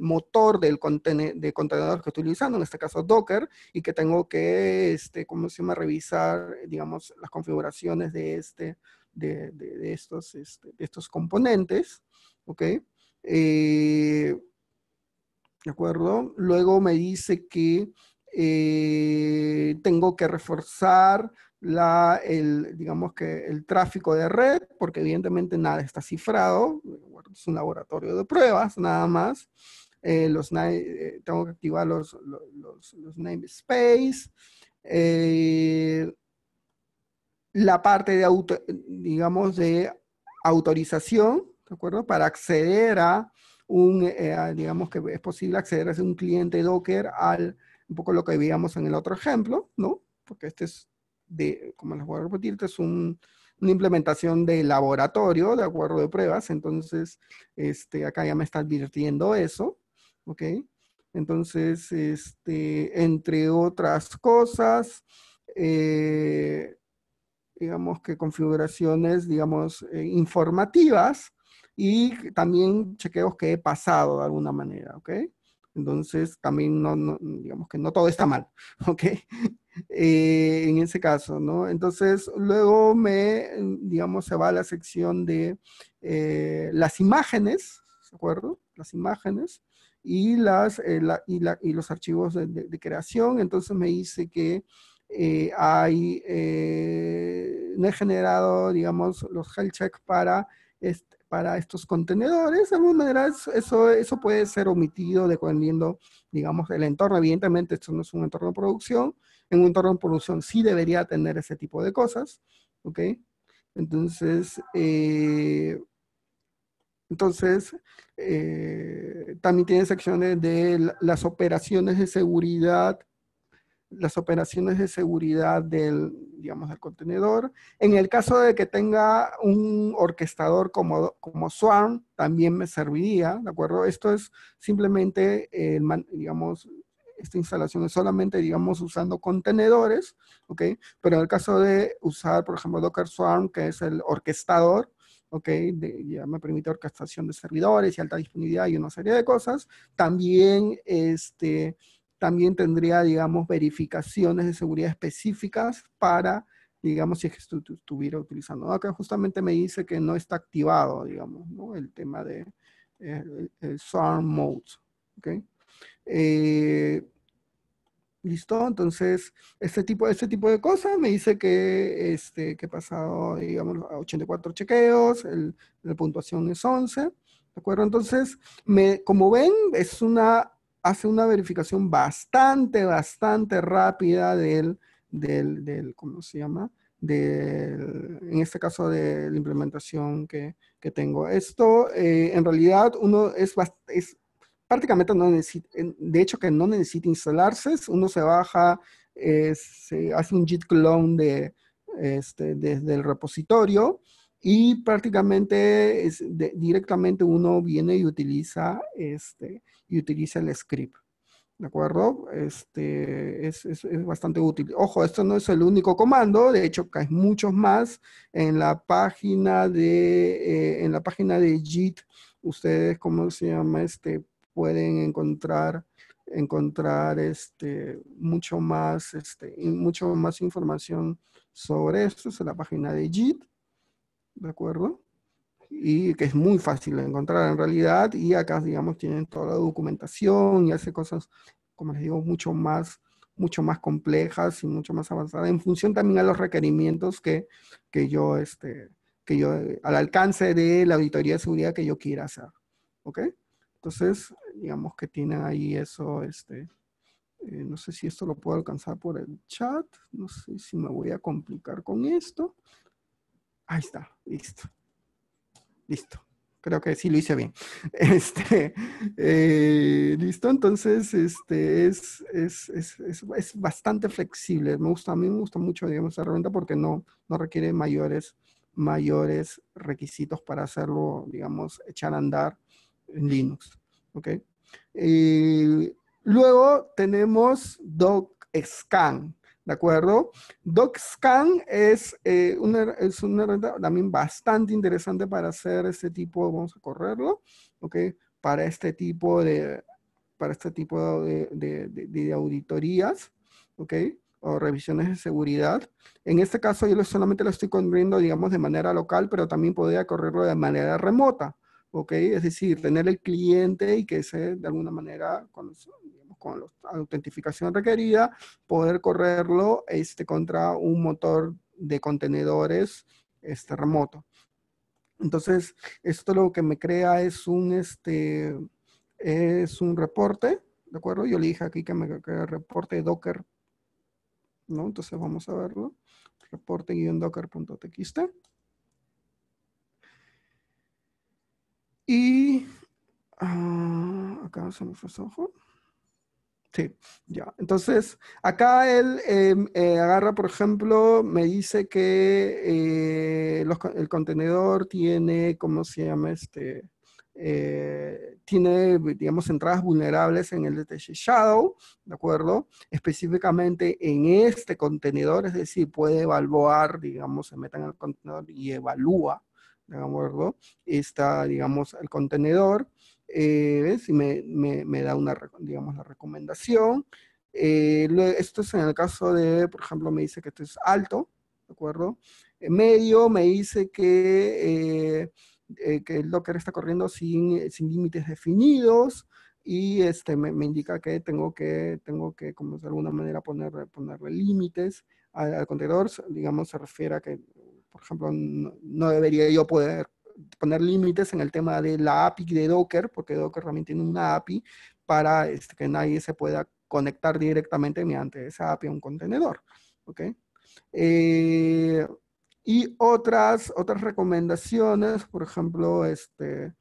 motor del de contenedor que estoy utilizando, en este caso Docker, y que tengo que, este, ¿cómo se llama? Revisar, digamos, las configuraciones de, este, de, estos, este, estos componentes, ¿ok? Eh, ¿De acuerdo? Luego me dice que eh, tengo que reforzar la, el, digamos que el tráfico de red, porque evidentemente nada está cifrado, es un laboratorio de pruebas nada más. Eh, los, eh, tengo que activar los, los, namespace. la parte de, digamos, de autorización, ¿de acuerdo? Para acceder a un, digamos que es posible acceder a un cliente Docker al, un poco lo que veíamos en el otro ejemplo, ¿no? Porque este es, de, como les voy a repetir, este es una implementación de laboratorio, de acuerdo de pruebas, entonces este, acá ya me está advirtiendo eso, ¿ok? Entonces, este, entre otras cosas, eh, digamos que configuraciones, digamos, eh, informativas y también chequeos que he pasado de alguna manera, ¿ok? Entonces, también no, digamos que no todo está mal, ¿ok? Eh, en ese caso, ¿no? Entonces, luego me, digamos, se va a la sección de eh, las imágenes, ¿de acuerdo? Las imágenes y, las, eh, y, la, y, los archivos de, creación. Entonces me dice que hay, no he generado, digamos, los health checks para este, para estos contenedores. De alguna manera, eso, eso puede ser omitido dependiendo, digamos, el entorno. Evidentemente, esto no es un entorno de producción. En un entorno de producción sí debería tener ese tipo de cosas, ¿ok? Entonces, eh, entonces eh, también tiene secciones de las operaciones de seguridad las operaciones de seguridad del, digamos, del contenedor. En el caso de que tenga un orquestador como, como Swarm, también me serviría, ¿de acuerdo? Esto es simplemente, el eh, digamos, esta instalación es solamente, digamos, usando contenedores, ¿ok? Pero en el caso de usar, por ejemplo, Docker Swarm, que es el orquestador, ¿ok? ya me permite orquestación de servidores y alta disponibilidad y una serie de cosas. También, este también tendría, digamos, verificaciones de seguridad específicas para, digamos, si es que estuviera utilizando. Acá justamente me dice que no está activado, digamos, el tema de eh, el, mode. ¿okay? Eh, ¿Listo? Entonces, este tipo, este tipo de cosas me dice que, este, que he pasado, digamos, 84 chequeos, el, la puntuación es 11, ¿de acuerdo? Entonces, me, como ven, es una hace una verificación bastante, bastante rápida del, del, del ¿cómo se llama? Del, en este caso de la implementación que, que tengo. Esto, eh, en realidad, uno es, prácticamente no de hecho que no necesita instalarse, uno se baja, se hace un git clone de, este, desde el repositorio y prácticamente directamente uno viene y utiliza, este, y utiliza el script. ¿De acuerdo? Este, es, bastante útil. Ojo, esto no es el único comando, de hecho hay muchos más. En la página de, eh, en la página de JIT, ustedes, ¿cómo se llama? Este, pueden encontrar, encontrar este, mucho, más, este, mucho más información sobre esto. Es en la página de JIT. ¿de acuerdo? Y que es muy fácil de encontrar en realidad y acá, digamos, tienen toda la documentación y hace cosas, como les digo, mucho más mucho más complejas y mucho más avanzadas en función también a los requerimientos que, yo, este, que yo, al alcance de la auditoría de seguridad que yo quiera hacer, ¿ok? Entonces, digamos que tienen ahí eso, este, eh, no sé si esto lo puedo alcanzar por el chat, no sé si me voy a complicar con esto, Ahí está, listo. Listo. Creo que sí lo hice bien. Este, eh, listo, entonces este, es, es, bastante flexible. Me gusta, a mí me gusta mucho, digamos, esta herramienta porque no, no requiere mayores, mayores requisitos para hacerlo, digamos, echar a andar en Linux. Eh, luego tenemos DocScan. ¿de acuerdo? DocScan eh, es, una, herramienta también bastante interesante para hacer este tipo, vamos a correrlo, ¿ok? Para este tipo de, para este tipo de, auditorías, ¿ok? o revisiones de seguridad. En este caso yo solamente lo estoy corriendo, digamos, de manera local, pero también podría correrlo de manera remota, ¿ok? Es decir, tener el cliente y que se, de alguna manera, con la autentificación requerida, poder correrlo este, contra un motor de contenedores este, remoto. Entonces, esto lo que me crea es un, este, es un reporte, ¿de acuerdo? Yo le dije aquí que me crea reporte Docker, ¿no? Entonces vamos a verlo. Reporte-docker.txt. Y uh, acá fue el ojo Sí, ya. Entonces, acá él em, eh, agarra, por ejemplo, me dice que eh, el contenedor tiene, ¿cómo se llama este? Eh, tiene, digamos, entradas vulnerables en el DTG Shadow, ¿de acuerdo? Específicamente en este contenedor, es decir, puede evaluar, digamos, se metan en el contenedor y evalúa, ¿de acuerdo? Está, digamos, el contenedor. Eh, ¿ves? Y me, da una, digamos, la recomendación. Eh, esto es en el caso de, por ejemplo, me dice que esto es alto, ¿de acuerdo? En medio me dice que, eh, que el docker está corriendo sin, sin límites definidos y este, me, indica que tengo que, tengo que como de alguna manera, poner, ponerle límites al, contenedor. Digamos, se refiere a que, por ejemplo, no debería yo poder poner límites en el tema de la API de Docker, porque Docker también tiene una API para este, que nadie se pueda conectar directamente mediante esa API a un contenedor. ¿ok? Eh, y otras, otras recomendaciones, por ejemplo, este,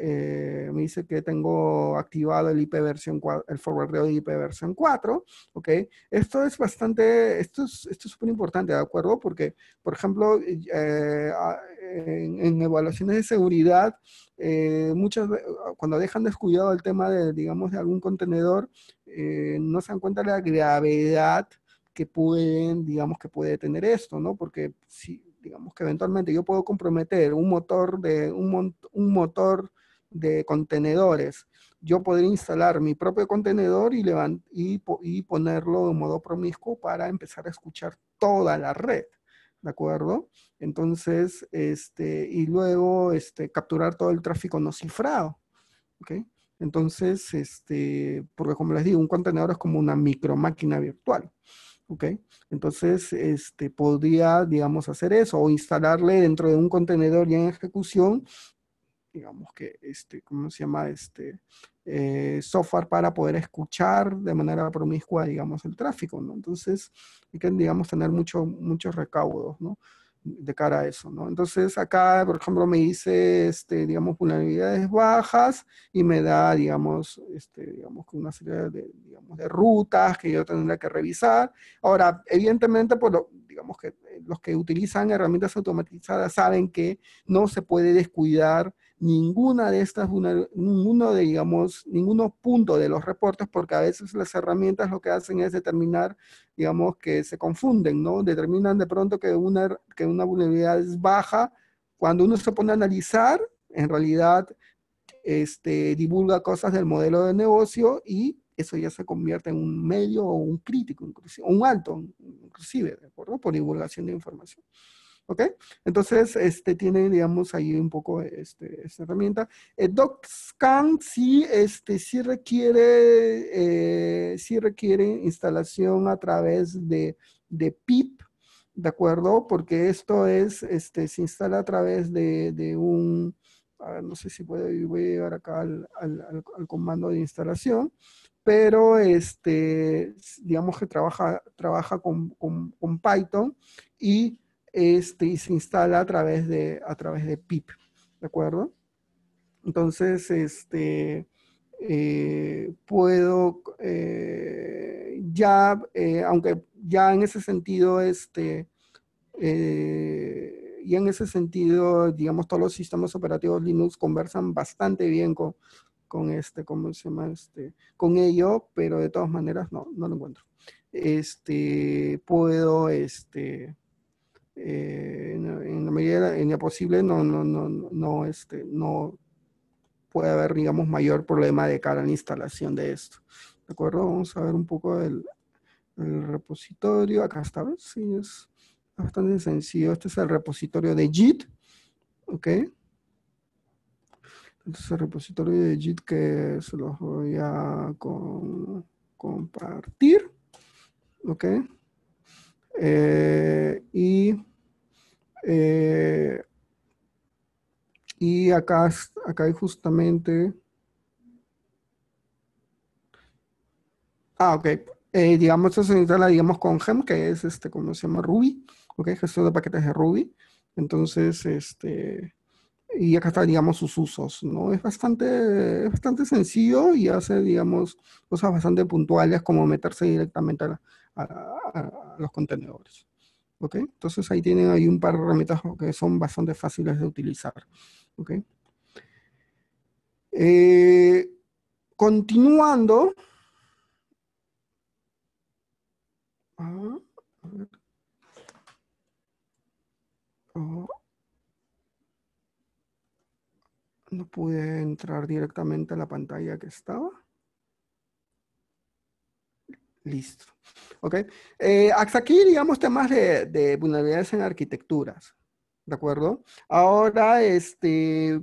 eh, me dice que tengo activado el IP versión 4, el forwardeo de IP versión 4, ¿ok? Esto es bastante, esto es súper esto es importante, ¿de acuerdo? Porque, por ejemplo, eh, ah, en, evaluaciones de seguridad, eh, muchas cuando dejan descuidado el tema de, digamos, de algún contenedor, eh, no se dan cuenta de la gravedad que pueden, digamos, que puede tener esto, ¿no? Porque si, digamos que eventualmente yo puedo comprometer un motor de, un, un motor de contenedores, yo podría instalar mi propio contenedor y, levant y ponerlo de modo promiscuo para empezar a escuchar toda la red. ¿de acuerdo? Entonces, este, y luego este, capturar todo el tráfico no cifrado, ¿ok? Entonces, este, porque como les digo, un contenedor es como una micromáquina virtual, ¿ok? Entonces, este, podría, digamos, hacer eso o instalarle dentro de un contenedor ya en ejecución digamos que, este, ¿cómo se llama? Este, eh, software para poder escuchar de manera promiscua, digamos, el tráfico, ¿no? Entonces, hay que, digamos, tener mucho, muchos recaudos, ¿no? De cara a eso, ¿no? Entonces, acá, por ejemplo, me dice, este, digamos, vulnerabilidades bajas y me da, digamos, este, digamos, una serie de, digamos, de rutas que yo tendría que revisar. Ahora, evidentemente, por pues, lo, digamos que eh, los que utilizan herramientas automatizadas saben que no se puede descuidar ninguna de estas, ninguno de, digamos, ninguno punto de los reportes, porque a veces las herramientas lo que hacen es determinar, digamos, que se confunden, ¿no? Determinan de pronto que una, que una vulnerabilidad es baja. Cuando uno se pone a analizar, en realidad este, divulga cosas del modelo de negocio y eso ya se convierte en un medio o un crítico, inclusive, un alto, inclusive, ¿de acuerdo? Por divulgación de información. ¿Ok? Entonces, este, tiene, digamos, ahí un poco este, esta herramienta. DocScan sí, este, sí requiere, eh, sí requiere instalación a través de, de, PIP, ¿de acuerdo? Porque esto es, este, se instala a través de, un, no sé si puedo, voy a llegar acá al, comando de instalación pero este, digamos que trabaja, trabaja con, con Python y este, y se instala a través de, a través de PIP, ¿de acuerdo? Entonces, este, eh, puedo eh, ya, eh, aunque ya en ese sentido, este, y en ese sentido, digamos, todos los sistemas operativos Linux conversan bastante bien con, con este, ¿cómo se llama? Este, con ello, pero de todas maneras no, no lo encuentro. Este, puedo, este, eh, en, la medida en la posible no, no, no, no, este, no puede haber, digamos, mayor problema de cara a la instalación de esto. ¿De acuerdo? Vamos a ver un poco el, repositorio. Acá está, ¿ves? Sí, es bastante sencillo. Este es el repositorio de JIT. ¿Ok? Entonces este el repositorio de JIT que se los voy a compartir. ¿Ok? Eh, y eh, y acá, acá hay justamente... Ah, ok. Eh, digamos, esto se instala, digamos, con Gem, que es, este, como se llama? Ruby. Ok, gestión de paquetes de Ruby. Entonces, este... Y acá está, digamos, sus usos, ¿no? Es bastante, es bastante sencillo y hace, digamos, cosas bastante puntuales como meterse directamente a los contenedores. Entonces ahí tienen ahí un par de herramientas que son bastante fáciles de utilizar, eh, continuando, ah, oh. no pude entrar directamente a la pantalla que estaba. Listo. Ok. Eh, hasta aquí, digamos, temas de, vulnerabilidades en arquitecturas. ¿De acuerdo? Ahora, este,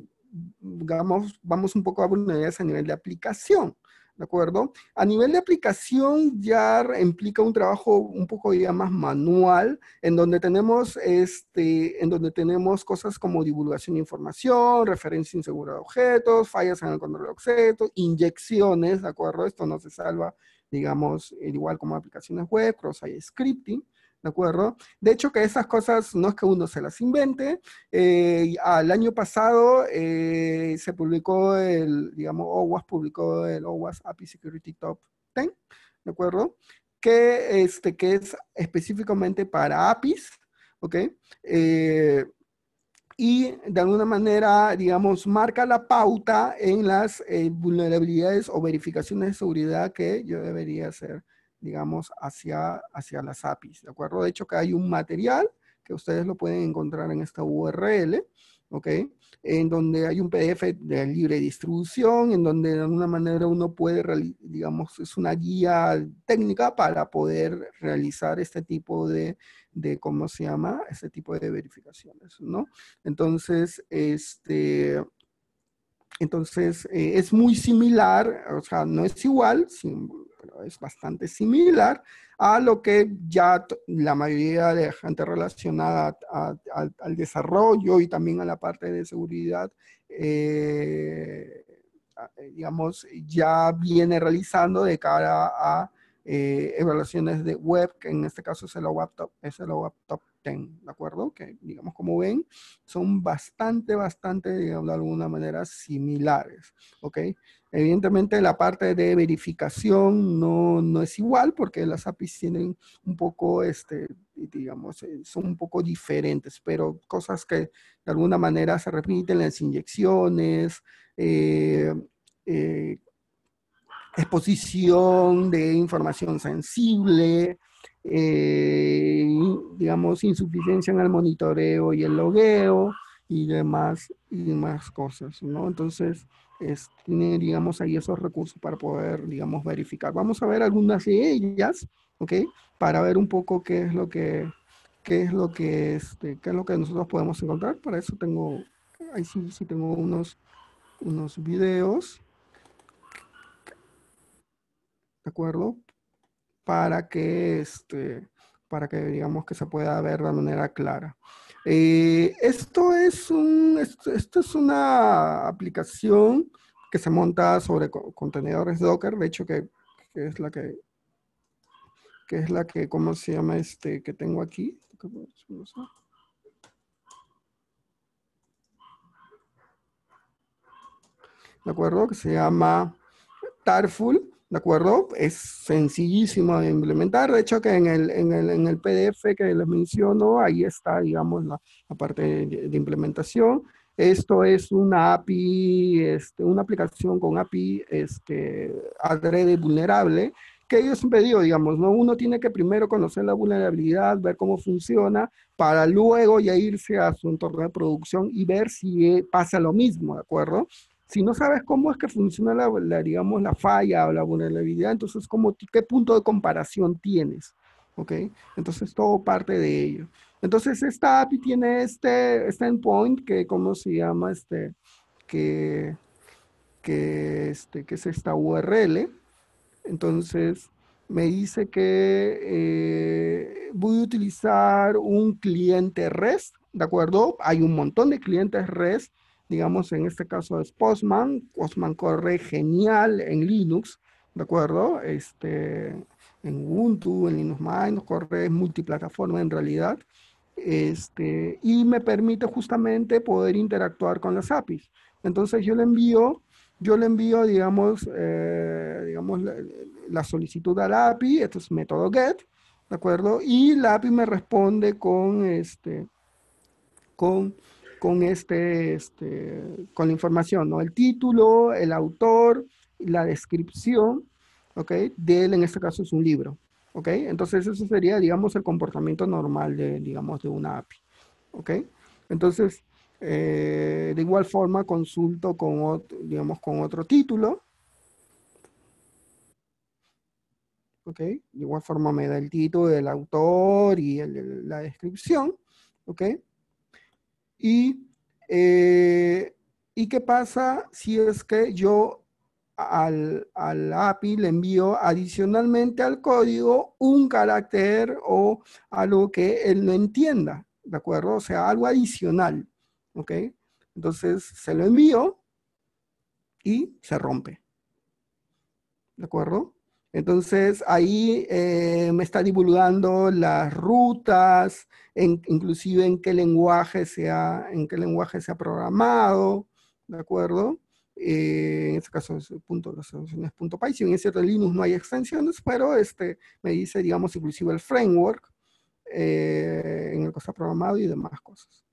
digamos, vamos un poco a vulnerabilidades a nivel de aplicación. ¿De acuerdo? A nivel de aplicación ya implica un trabajo un poco ya más manual, en donde tenemos, este, en donde tenemos cosas como divulgación de información, referencia insegura de objetos, fallas en el control de objetos, inyecciones, ¿de acuerdo? Esto no se salva digamos, eh, igual como aplicaciones web, cross-site scripting, ¿de acuerdo? De hecho, que esas cosas no es que uno se las invente. Eh, al año pasado eh, se publicó el, digamos, OWASP publicó el OWASP API Security Top 10, ¿de acuerdo? Que, este, que es específicamente para APIs, ¿ok? Eh, y de alguna manera, digamos, marca la pauta en las eh, vulnerabilidades o verificaciones de seguridad que yo debería hacer, digamos, hacia, hacia las APIs, ¿de acuerdo? De hecho, que hay un material que ustedes lo pueden encontrar en esta URL, ¿ok? En donde hay un PDF de libre distribución, en donde de alguna manera uno puede, digamos, es una guía técnica para poder realizar este tipo de, ¿cómo se llama? Este tipo de verificaciones, ¿no? Entonces, este... Entonces, eh, es muy similar, o sea, no es igual, sin, es bastante similar a lo que ya la mayoría de gente relacionada al desarrollo y también a la parte de seguridad, eh, eh, digamos, ya viene realizando de cara a eh, evaluaciones de web, que en este caso es el OWAP es el 10, ¿de acuerdo? Que digamos, como ven, son bastante, bastante, digamos, de alguna manera similares, ¿ok? Evidentemente la parte de verificación no, no es igual porque las APIs tienen un poco, este, digamos, eh, son un poco diferentes, pero cosas que de alguna manera se repiten, las inyecciones, eh, eh, exposición de información sensible, digamos, insuficiencia en el monitoreo y el logueo y demás, y demás cosas, ¿no? Entonces, es, tiene, digamos, ahí esos recursos para poder, digamos, verificar. Vamos a ver algunas de ellas, ¿ok? Para ver un poco qué es lo que, qué es lo que, este, qué es lo que nosotros podemos encontrar. Para eso tengo, ahí sí, sí tengo unos, unos videos, ¿de acuerdo? Para que, este, para que digamos que se pueda ver de manera clara. Eh, esto, es esto, es una aplicación que se monta sobre contenedores Docker, de hecho que, es la que, que es la que, ¿cómo se llama este que tengo aquí? ¿De acuerdo? Que se llama Tarful. ¿de acuerdo? Es sencillísimo de implementar, de hecho que en el, en el, en el PDF que les menciono, ahí está, digamos, la, parte de, implementación. Esto es una API, este, una aplicación con API este, adrede vulnerable, que ellos un pedido, digamos, ¿no? uno tiene que primero conocer la vulnerabilidad, ver cómo funciona, para luego ya irse a su entorno de producción y ver si eh, pasa lo mismo, ¿de acuerdo? si no sabes cómo es que funciona la, digamos, la falla o la vulnerabilidad, entonces, ¿qué punto de comparación tienes? ¿Ok? Entonces, todo parte de ello. Entonces, esta API tiene este, este endpoint que, ¿cómo se llama? Este, que, este, que es esta URL. Entonces, me dice que eh, voy a utilizar un cliente REST, ¿de acuerdo? Hay un montón de clientes REST digamos, en este caso es Postman. Postman corre genial en Linux, ¿de acuerdo? Este, en Ubuntu, en Linux Mind, corre multiplataforma en realidad. Este, y me permite justamente poder interactuar con las APIs. Entonces yo le envío, yo le envío, digamos, eh, digamos la, la, solicitud al API, esto es método get, ¿de acuerdo? Y la API me responde con, este, con con, este, este, con la información, ¿no? El título, el autor, la descripción, ¿ok? De él, en este caso, es un libro, ¿ok? Entonces, eso sería, digamos, el comportamiento normal de, digamos, de una API, ¿ok? Entonces, eh, de igual forma, consulto con, otro, digamos, con otro título, ¿ok? De igual forma me da el título, el autor y la descripción, ¿ok? Eh, y, qué pasa si es que yo al, al, API le envío adicionalmente al código un carácter o algo que él no entienda, ¿de acuerdo? O sea, algo adicional, ¿ok? Entonces se lo envío y se rompe, ¿de acuerdo? Entonces ahí eh, me está divulgando las rutas, inclusive en qué lenguaje se ha, en qué lenguaje programado, ¿de acuerdo? Eh, en este caso es punto, las soluciones punto Python. En cierto, en Linux no hay extensiones, pero este, me dice, digamos, inclusive el framework eh, en el que está programado y demás cosas.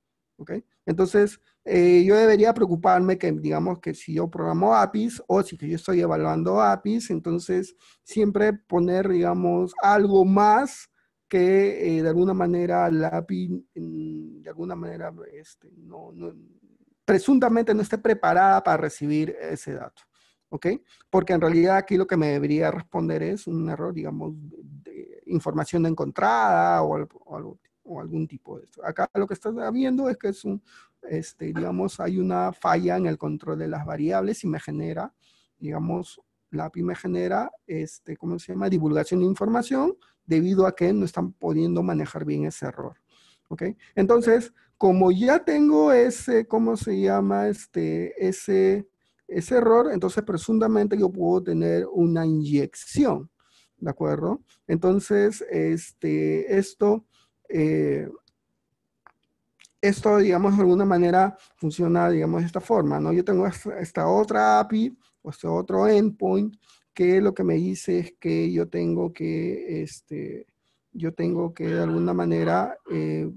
Entonces, eh, yo debería preocuparme que, digamos, que si yo programo APIs o si yo estoy evaluando APIs, entonces siempre poner, digamos, algo más que eh, de alguna manera la API, mm, de alguna manera, este, no, presuntamente no esté preparada para recibir ese dato. ¿ok? Porque en realidad aquí lo que me debería responder es un error, digamos, de información encontrada o algo algún tipo de esto. Acá lo que estás viendo es que es un, este, digamos, hay una falla en el control de las variables y me genera, digamos, la API me genera, este, ¿cómo se llama? Divulgación de información debido a que no están pudiendo manejar bien ese error. ¿Ok? Entonces, como ya tengo ese, ¿cómo se llama? Este, ese, ese error, entonces presuntamente yo puedo tener una inyección. ¿de acuerdo? Entonces, este, esto eh, esto, digamos, de alguna manera funciona, digamos, de esta forma, ¿no? Yo tengo esta otra API o este otro endpoint que lo que me dice es que yo tengo que, este, yo tengo que de alguna manera eh,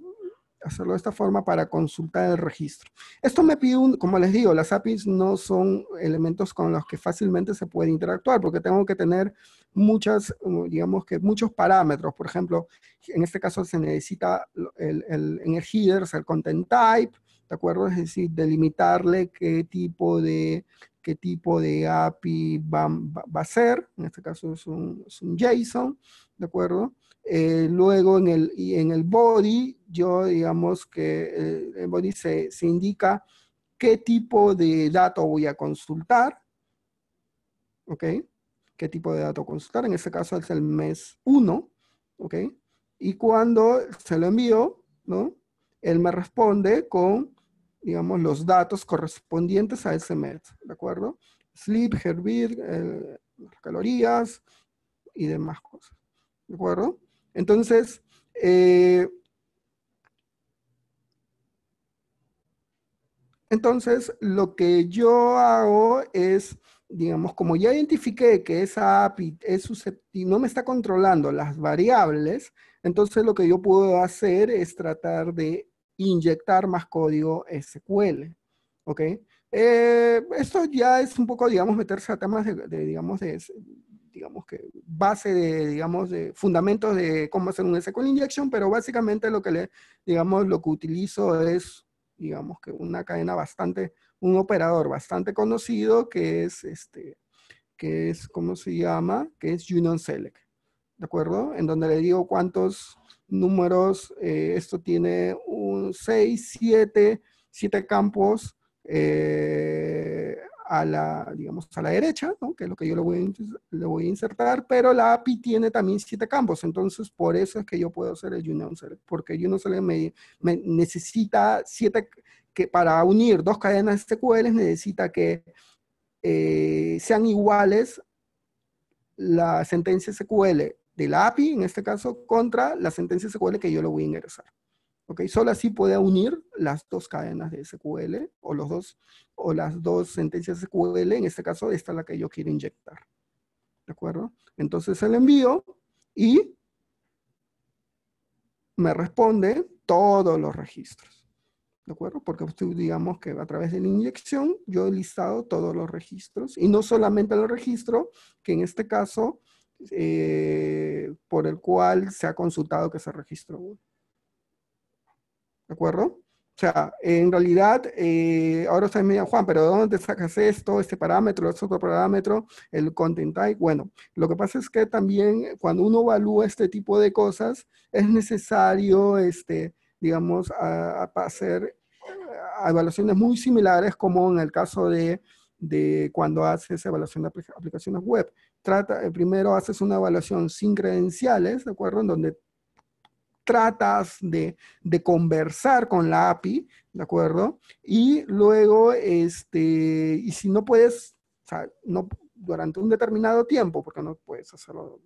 hacerlo de esta forma para consultar el registro. Esto me pide un, como les digo, las APIs no son elementos con los que fácilmente se puede interactuar, porque tengo que tener muchas, digamos que muchos parámetros. Por ejemplo, en este caso se necesita el, el, en el header, el content type, ¿de acuerdo? Es decir, delimitarle qué tipo de qué tipo de API va, a ser, en este caso es un, es un JSON, ¿de acuerdo? Eh, luego en el, en el body, yo digamos que eh, el body se, se indica qué tipo de dato voy a consultar. ¿Ok? ¿Qué tipo de dato consultar? En este caso es el mes 1. ¿Ok? Y cuando se lo envío, ¿no? Él me responde con, digamos, los datos correspondientes a ese mes. ¿De acuerdo? Sleep, hervir, las eh, calorías y demás cosas. ¿De acuerdo? Entonces, eh, entonces, lo que yo hago es, digamos, como ya identifiqué que esa API es susceptible, no me está controlando las variables, entonces lo que yo puedo hacer es tratar de inyectar más código SQL. ¿Ok? Eh, esto ya es un poco, digamos, meterse a temas de digamos, de, digamos que, base de, digamos, de fundamentos de cómo hacer un SQL injection, pero básicamente lo que le, digamos, lo que utilizo es, digamos que una cadena bastante, un operador bastante conocido que es, este, que es, ¿cómo se llama? Que es Union Select, ¿de acuerdo? En donde le digo cuántos números, eh, esto tiene un 6, 7, 7 campos, eh, a la, digamos, a la derecha, ¿no? que es lo que yo le voy, a, insertar, pero la API tiene también siete campos, entonces por eso es que yo puedo hacer el unouncer, porque el me, necesita siete, que para unir dos cadenas SQL necesita que eh, sean iguales la sentencia SQL de la API, en este caso, contra la sentencia SQL que yo le voy a ingresar. ¿ok? Solo así puede unir las dos cadenas de SQL o, los dos, o las dos sentencias SQL, en este caso esta es la que yo quiero inyectar. ¿De acuerdo? Entonces el envío y me responde todos los registros. ¿De acuerdo? Porque pues, digamos que a través de la inyección yo he listado todos los registros y no solamente el registro, que en este caso, eh, por el cual se ha consultado que se registró uno. ¿de acuerdo? O sea, en realidad, eh, ahora ustedes me Juan, pero de ¿dónde sacas esto, este parámetro, este otro parámetro, el content type? Bueno, lo que pasa es que también cuando uno evalúa este tipo de cosas, es necesario, este, digamos, a, hacer evaluaciones muy similares como en el caso de, de cuando haces evaluación de aplicaciones web. Trata, eh, primero haces una evaluación sin credenciales, ¿de acuerdo? En donde tratas de, conversar con la API, ¿de acuerdo? Y luego, este, y si no puedes, no, durante un determinado tiempo, porque no puedes hacerlo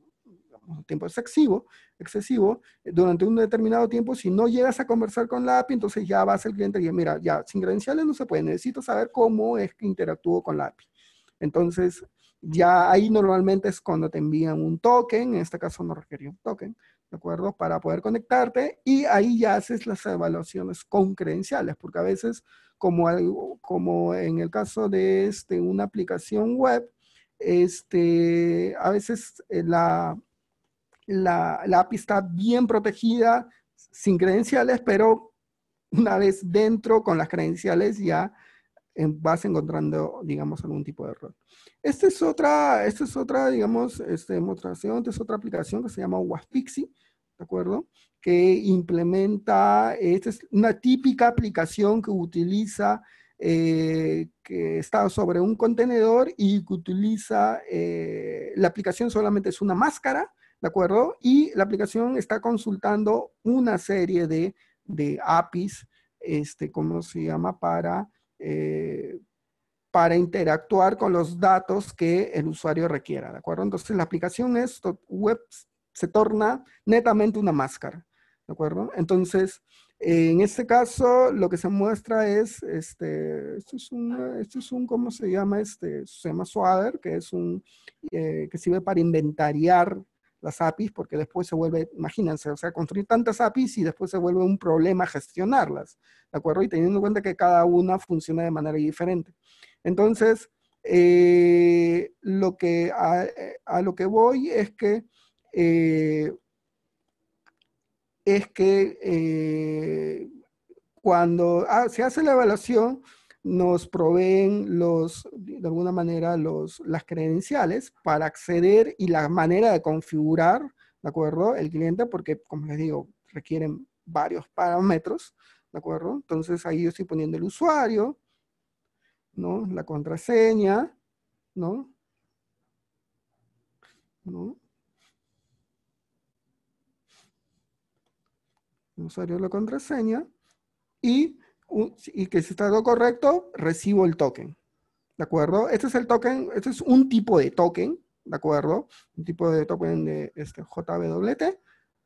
un tiempo excesivo, excesivo, durante un determinado tiempo, si no llegas a conversar con la API, entonces ya vas al cliente y mira, ya, sin credenciales no se puede, necesito saber cómo es que interactúo con la API. Entonces, ya ahí normalmente es cuando te envían un token, en este caso no requería un token, ¿de acuerdo? Para poder conectarte y ahí ya haces las evaluaciones con credenciales, porque a veces, como, como en el caso de este, una aplicación web, este, a veces eh, la, la, la API está bien protegida sin credenciales, pero una vez dentro con las credenciales ya vas encontrando, digamos, algún tipo de error. Esta es otra, esta es otra digamos, este, demostración, esta es otra aplicación que se llama Waspixi, ¿de acuerdo? Que implementa, esta es una típica aplicación que utiliza, eh, que está sobre un contenedor y que utiliza, eh, la aplicación solamente es una máscara, ¿de acuerdo? Y la aplicación está consultando una serie de, de APIs, este, ¿cómo se llama? Para eh, para interactuar con los datos que el usuario requiera, ¿de acuerdo? Entonces la aplicación web se torna netamente una máscara, ¿de acuerdo? Entonces, en este caso, lo que se muestra es, este, esto es un, esto es un ¿cómo se llama? Este, se llama que es un, eh, que sirve para inventariar las APIs porque después se vuelve, imagínense, o sea, construir tantas APIs y después se vuelve un problema gestionarlas, ¿de acuerdo? Y teniendo en cuenta que cada una funciona de manera diferente. Entonces, eh, lo que, a, lo que voy es que, eh, es que eh, cuando ah, se hace la evaluación, nos proveen los, de alguna manera, los, las credenciales para acceder y la manera de configurar, ¿de acuerdo? El cliente, porque, como les digo, requieren varios parámetros, ¿de acuerdo? Entonces ahí yo estoy poniendo el usuario, ¿no? La contraseña, ¿no? ¿No? El usuario la contraseña y y que si está todo correcto, recibo el token. ¿De acuerdo? Este es el token, este es un tipo de token, ¿de acuerdo? Un tipo de token de este JWT,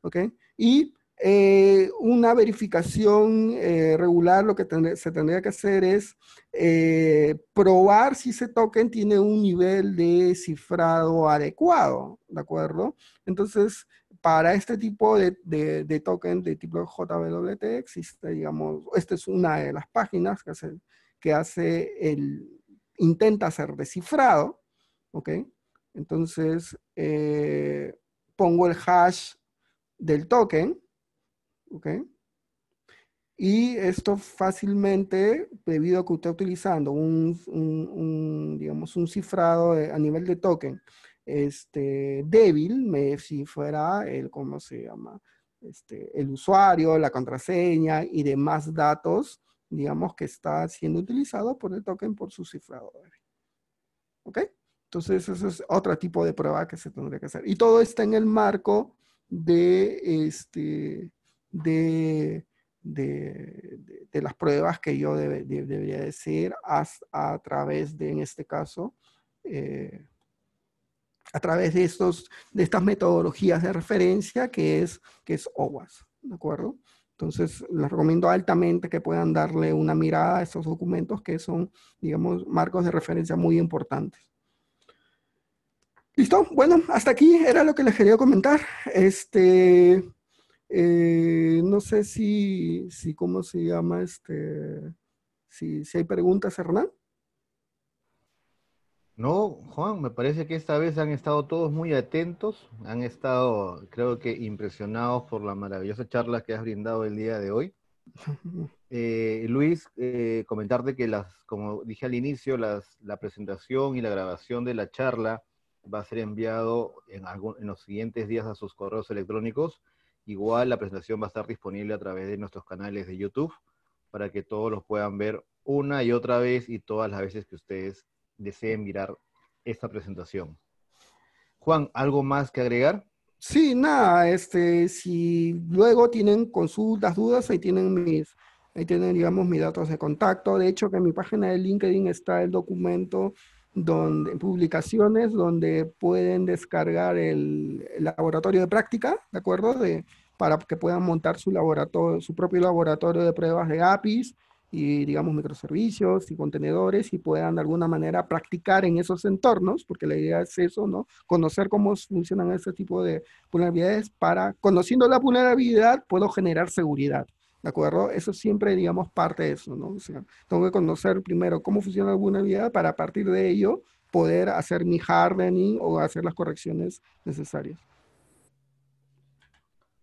¿ok? Y eh, una verificación eh, regular lo que se tendría que hacer es eh, probar si ese token tiene un nivel de cifrado adecuado, ¿de acuerdo? Entonces, para este tipo de, token de tipo JWT existe, digamos, esta es una de las páginas que hace, que hace el, intenta ser descifrado, ¿ok? Entonces, eh, pongo el hash del token, ¿ok? Y esto fácilmente, debido a que usted está utilizando un, digamos, un cifrado a nivel de token, este, débil, me, si fuera el, ¿cómo se llama? Este, el usuario, la contraseña y demás datos, digamos, que está siendo utilizado por el token por su cifrador. ¿Ok? Entonces, eso es otro tipo de prueba que se tendría que hacer. Y todo está en el marco de, este, de, de, las pruebas que yo debería decir a, través de, en este caso, eh, a través de, estos, de estas metodologías de referencia que es, que es OWASP, ¿de acuerdo? Entonces, les recomiendo altamente que puedan darle una mirada a estos documentos que son, digamos, marcos de referencia muy importantes. ¿Listo? Bueno, hasta aquí era lo que les quería comentar. Este, eh, no sé si, si, ¿cómo se llama? Este, si, si hay preguntas, Hernán. No, Juan, me parece que esta vez han estado todos muy atentos, han estado, creo que, impresionados por la maravillosa charla que has brindado el día de hoy. Eh, Luis, eh, comentarte que las, como dije al inicio, las, la presentación y la grabación de la charla va a ser enviado en, algún, en los siguientes días a sus correos electrónicos. Igual la presentación va a estar disponible a través de nuestros canales de YouTube para que todos los puedan ver una y otra vez y todas las veces que ustedes deseen mirar esta presentación. Juan, ¿algo más que agregar? Sí, nada, este, si luego tienen consultas, dudas, ahí tienen mis, ahí tienen, digamos, mis datos de contacto. De hecho, que en mi página de LinkedIn está el documento donde, publicaciones, donde pueden descargar el, laboratorio de práctica, ¿de acuerdo? De, para que puedan montar su laboratorio, su propio laboratorio de pruebas de APIs y digamos microservicios y contenedores y puedan de alguna manera practicar en esos entornos, porque la idea es eso, ¿no? Conocer cómo funcionan ese tipo de vulnerabilidades para, conociendo la vulnerabilidad, puedo generar seguridad. ¿De acuerdo? Eso siempre, digamos, parte de eso, ¿no? O sea, tengo que conocer primero cómo funciona la vulnerabilidad para a partir de ello poder hacer mi hardening o hacer las correcciones necesarias.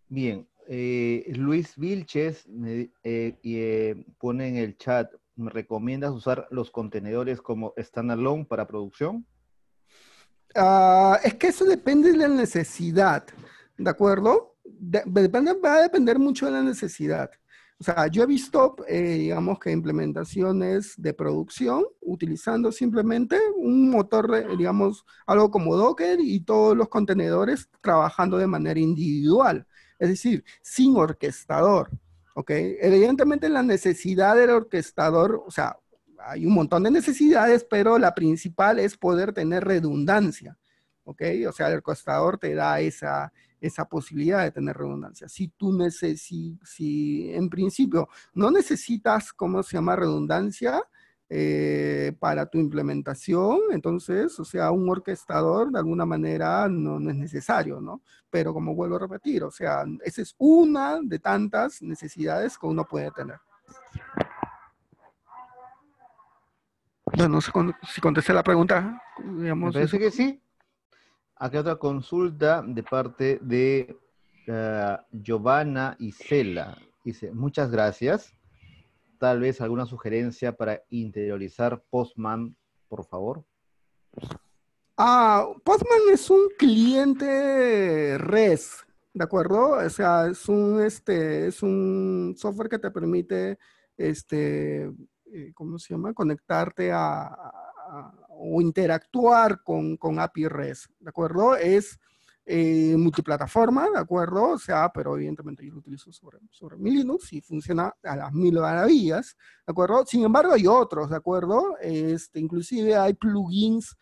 Bien, eh, Luis Vilches eh, eh, pone en el chat, ¿me recomiendas usar los contenedores como standalone para producción? Ah, es que eso depende de la necesidad, ¿de acuerdo? va a depender mucho de la necesidad. O sea, yo he visto, digamos que implementaciones de producción utilizando simplemente un motor, digamos, algo como Docker y todos los contenedores trabajando de manera individual es decir, sin orquestador. ¿ok? Evidentemente la necesidad del orquestador, o sea, hay un montón de necesidades, pero la principal es poder tener redundancia. ¿ok? O sea, el orquestador te da esa, esa posibilidad de tener redundancia. Si tú necesitas, si en principio no necesitas, ¿cómo se llama? Redundancia, eh, para tu implementación, entonces, o sea, un orquestador de alguna manera no, es necesario, ¿no? Pero como vuelvo a repetir, o sea, esa es una de tantas necesidades que uno puede tener. Bueno, no sé si contesté la pregunta. Digamos, parece que sí. Aquí otra consulta de parte de uh, Giovanna Isela. Dice, muchas gracias tal vez alguna sugerencia para interiorizar Postman, por favor? Ah, Postman es un cliente res, ¿de acuerdo? O sea, es un, este, es un software que te permite, este, eh, ¿cómo se llama? Conectarte a, o interactuar con, con API res, ¿de acuerdo? Es eh, multiplataforma, ¿de acuerdo? O sea, pero evidentemente yo lo utilizo sobre, sobre mi Linux y funciona a las mil maravillas, ¿de acuerdo? Sin embargo, hay otros, ¿de acuerdo? Este, inclusive hay plugins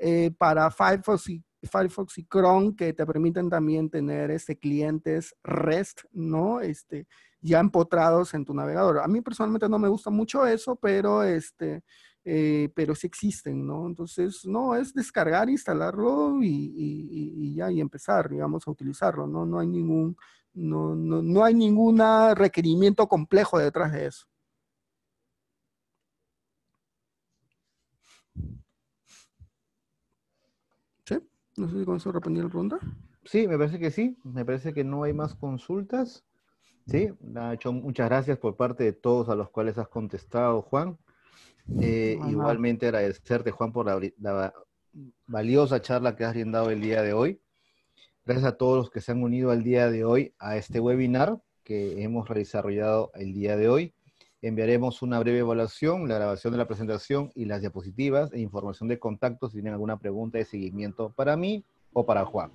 eh, para Firefox y Firefox y Chrome que te permiten también tener este, clientes REST, ¿no? Este, ya empotrados en tu navegador. A mí personalmente no me gusta mucho eso, pero este, eh, pero sí existen, ¿no? Entonces, no, es descargar, instalarlo y, ya, y empezar, digamos, a utilizarlo, ¿no? No hay ningún, no, no, no hay ningún requerimiento complejo detrás de eso. ¿Sí? No sé si con eso respondí la ronda. Sí, me parece que sí, me parece que no hay más consultas. Sí, Nacho, muchas gracias por parte de todos a los cuales has contestado, Juan. Eh, igualmente agradecerte, Juan, por la, valiosa charla que has brindado el día de hoy. Gracias a todos los que se han unido al día de hoy a este webinar que hemos desarrollado el día de hoy. Enviaremos una breve evaluación, la grabación de la presentación y las diapositivas e información de contacto si tienen alguna pregunta de seguimiento para mí o para Juan.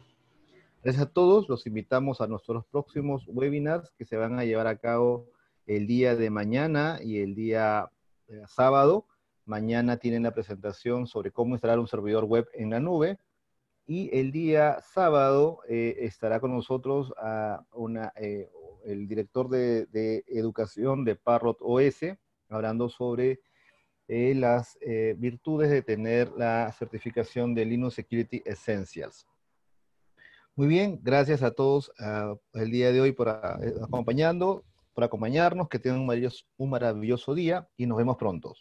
Gracias a todos, los invitamos a nuestros próximos webinars que se van a llevar a cabo el día de mañana y el día eh, sábado. Mañana tienen la presentación sobre cómo instalar un servidor web en la nube. Y el día sábado eh, estará con nosotros eh, el director de, educación de Parrot OS, hablando sobre las virtudes de tener la certificación de Linux Security Essentials. Muy bien, gracias a todos ah, el día de hoy por ah, acompañando por acompañarnos, que tengan un maravilloso, un maravilloso día y nos vemos pronto.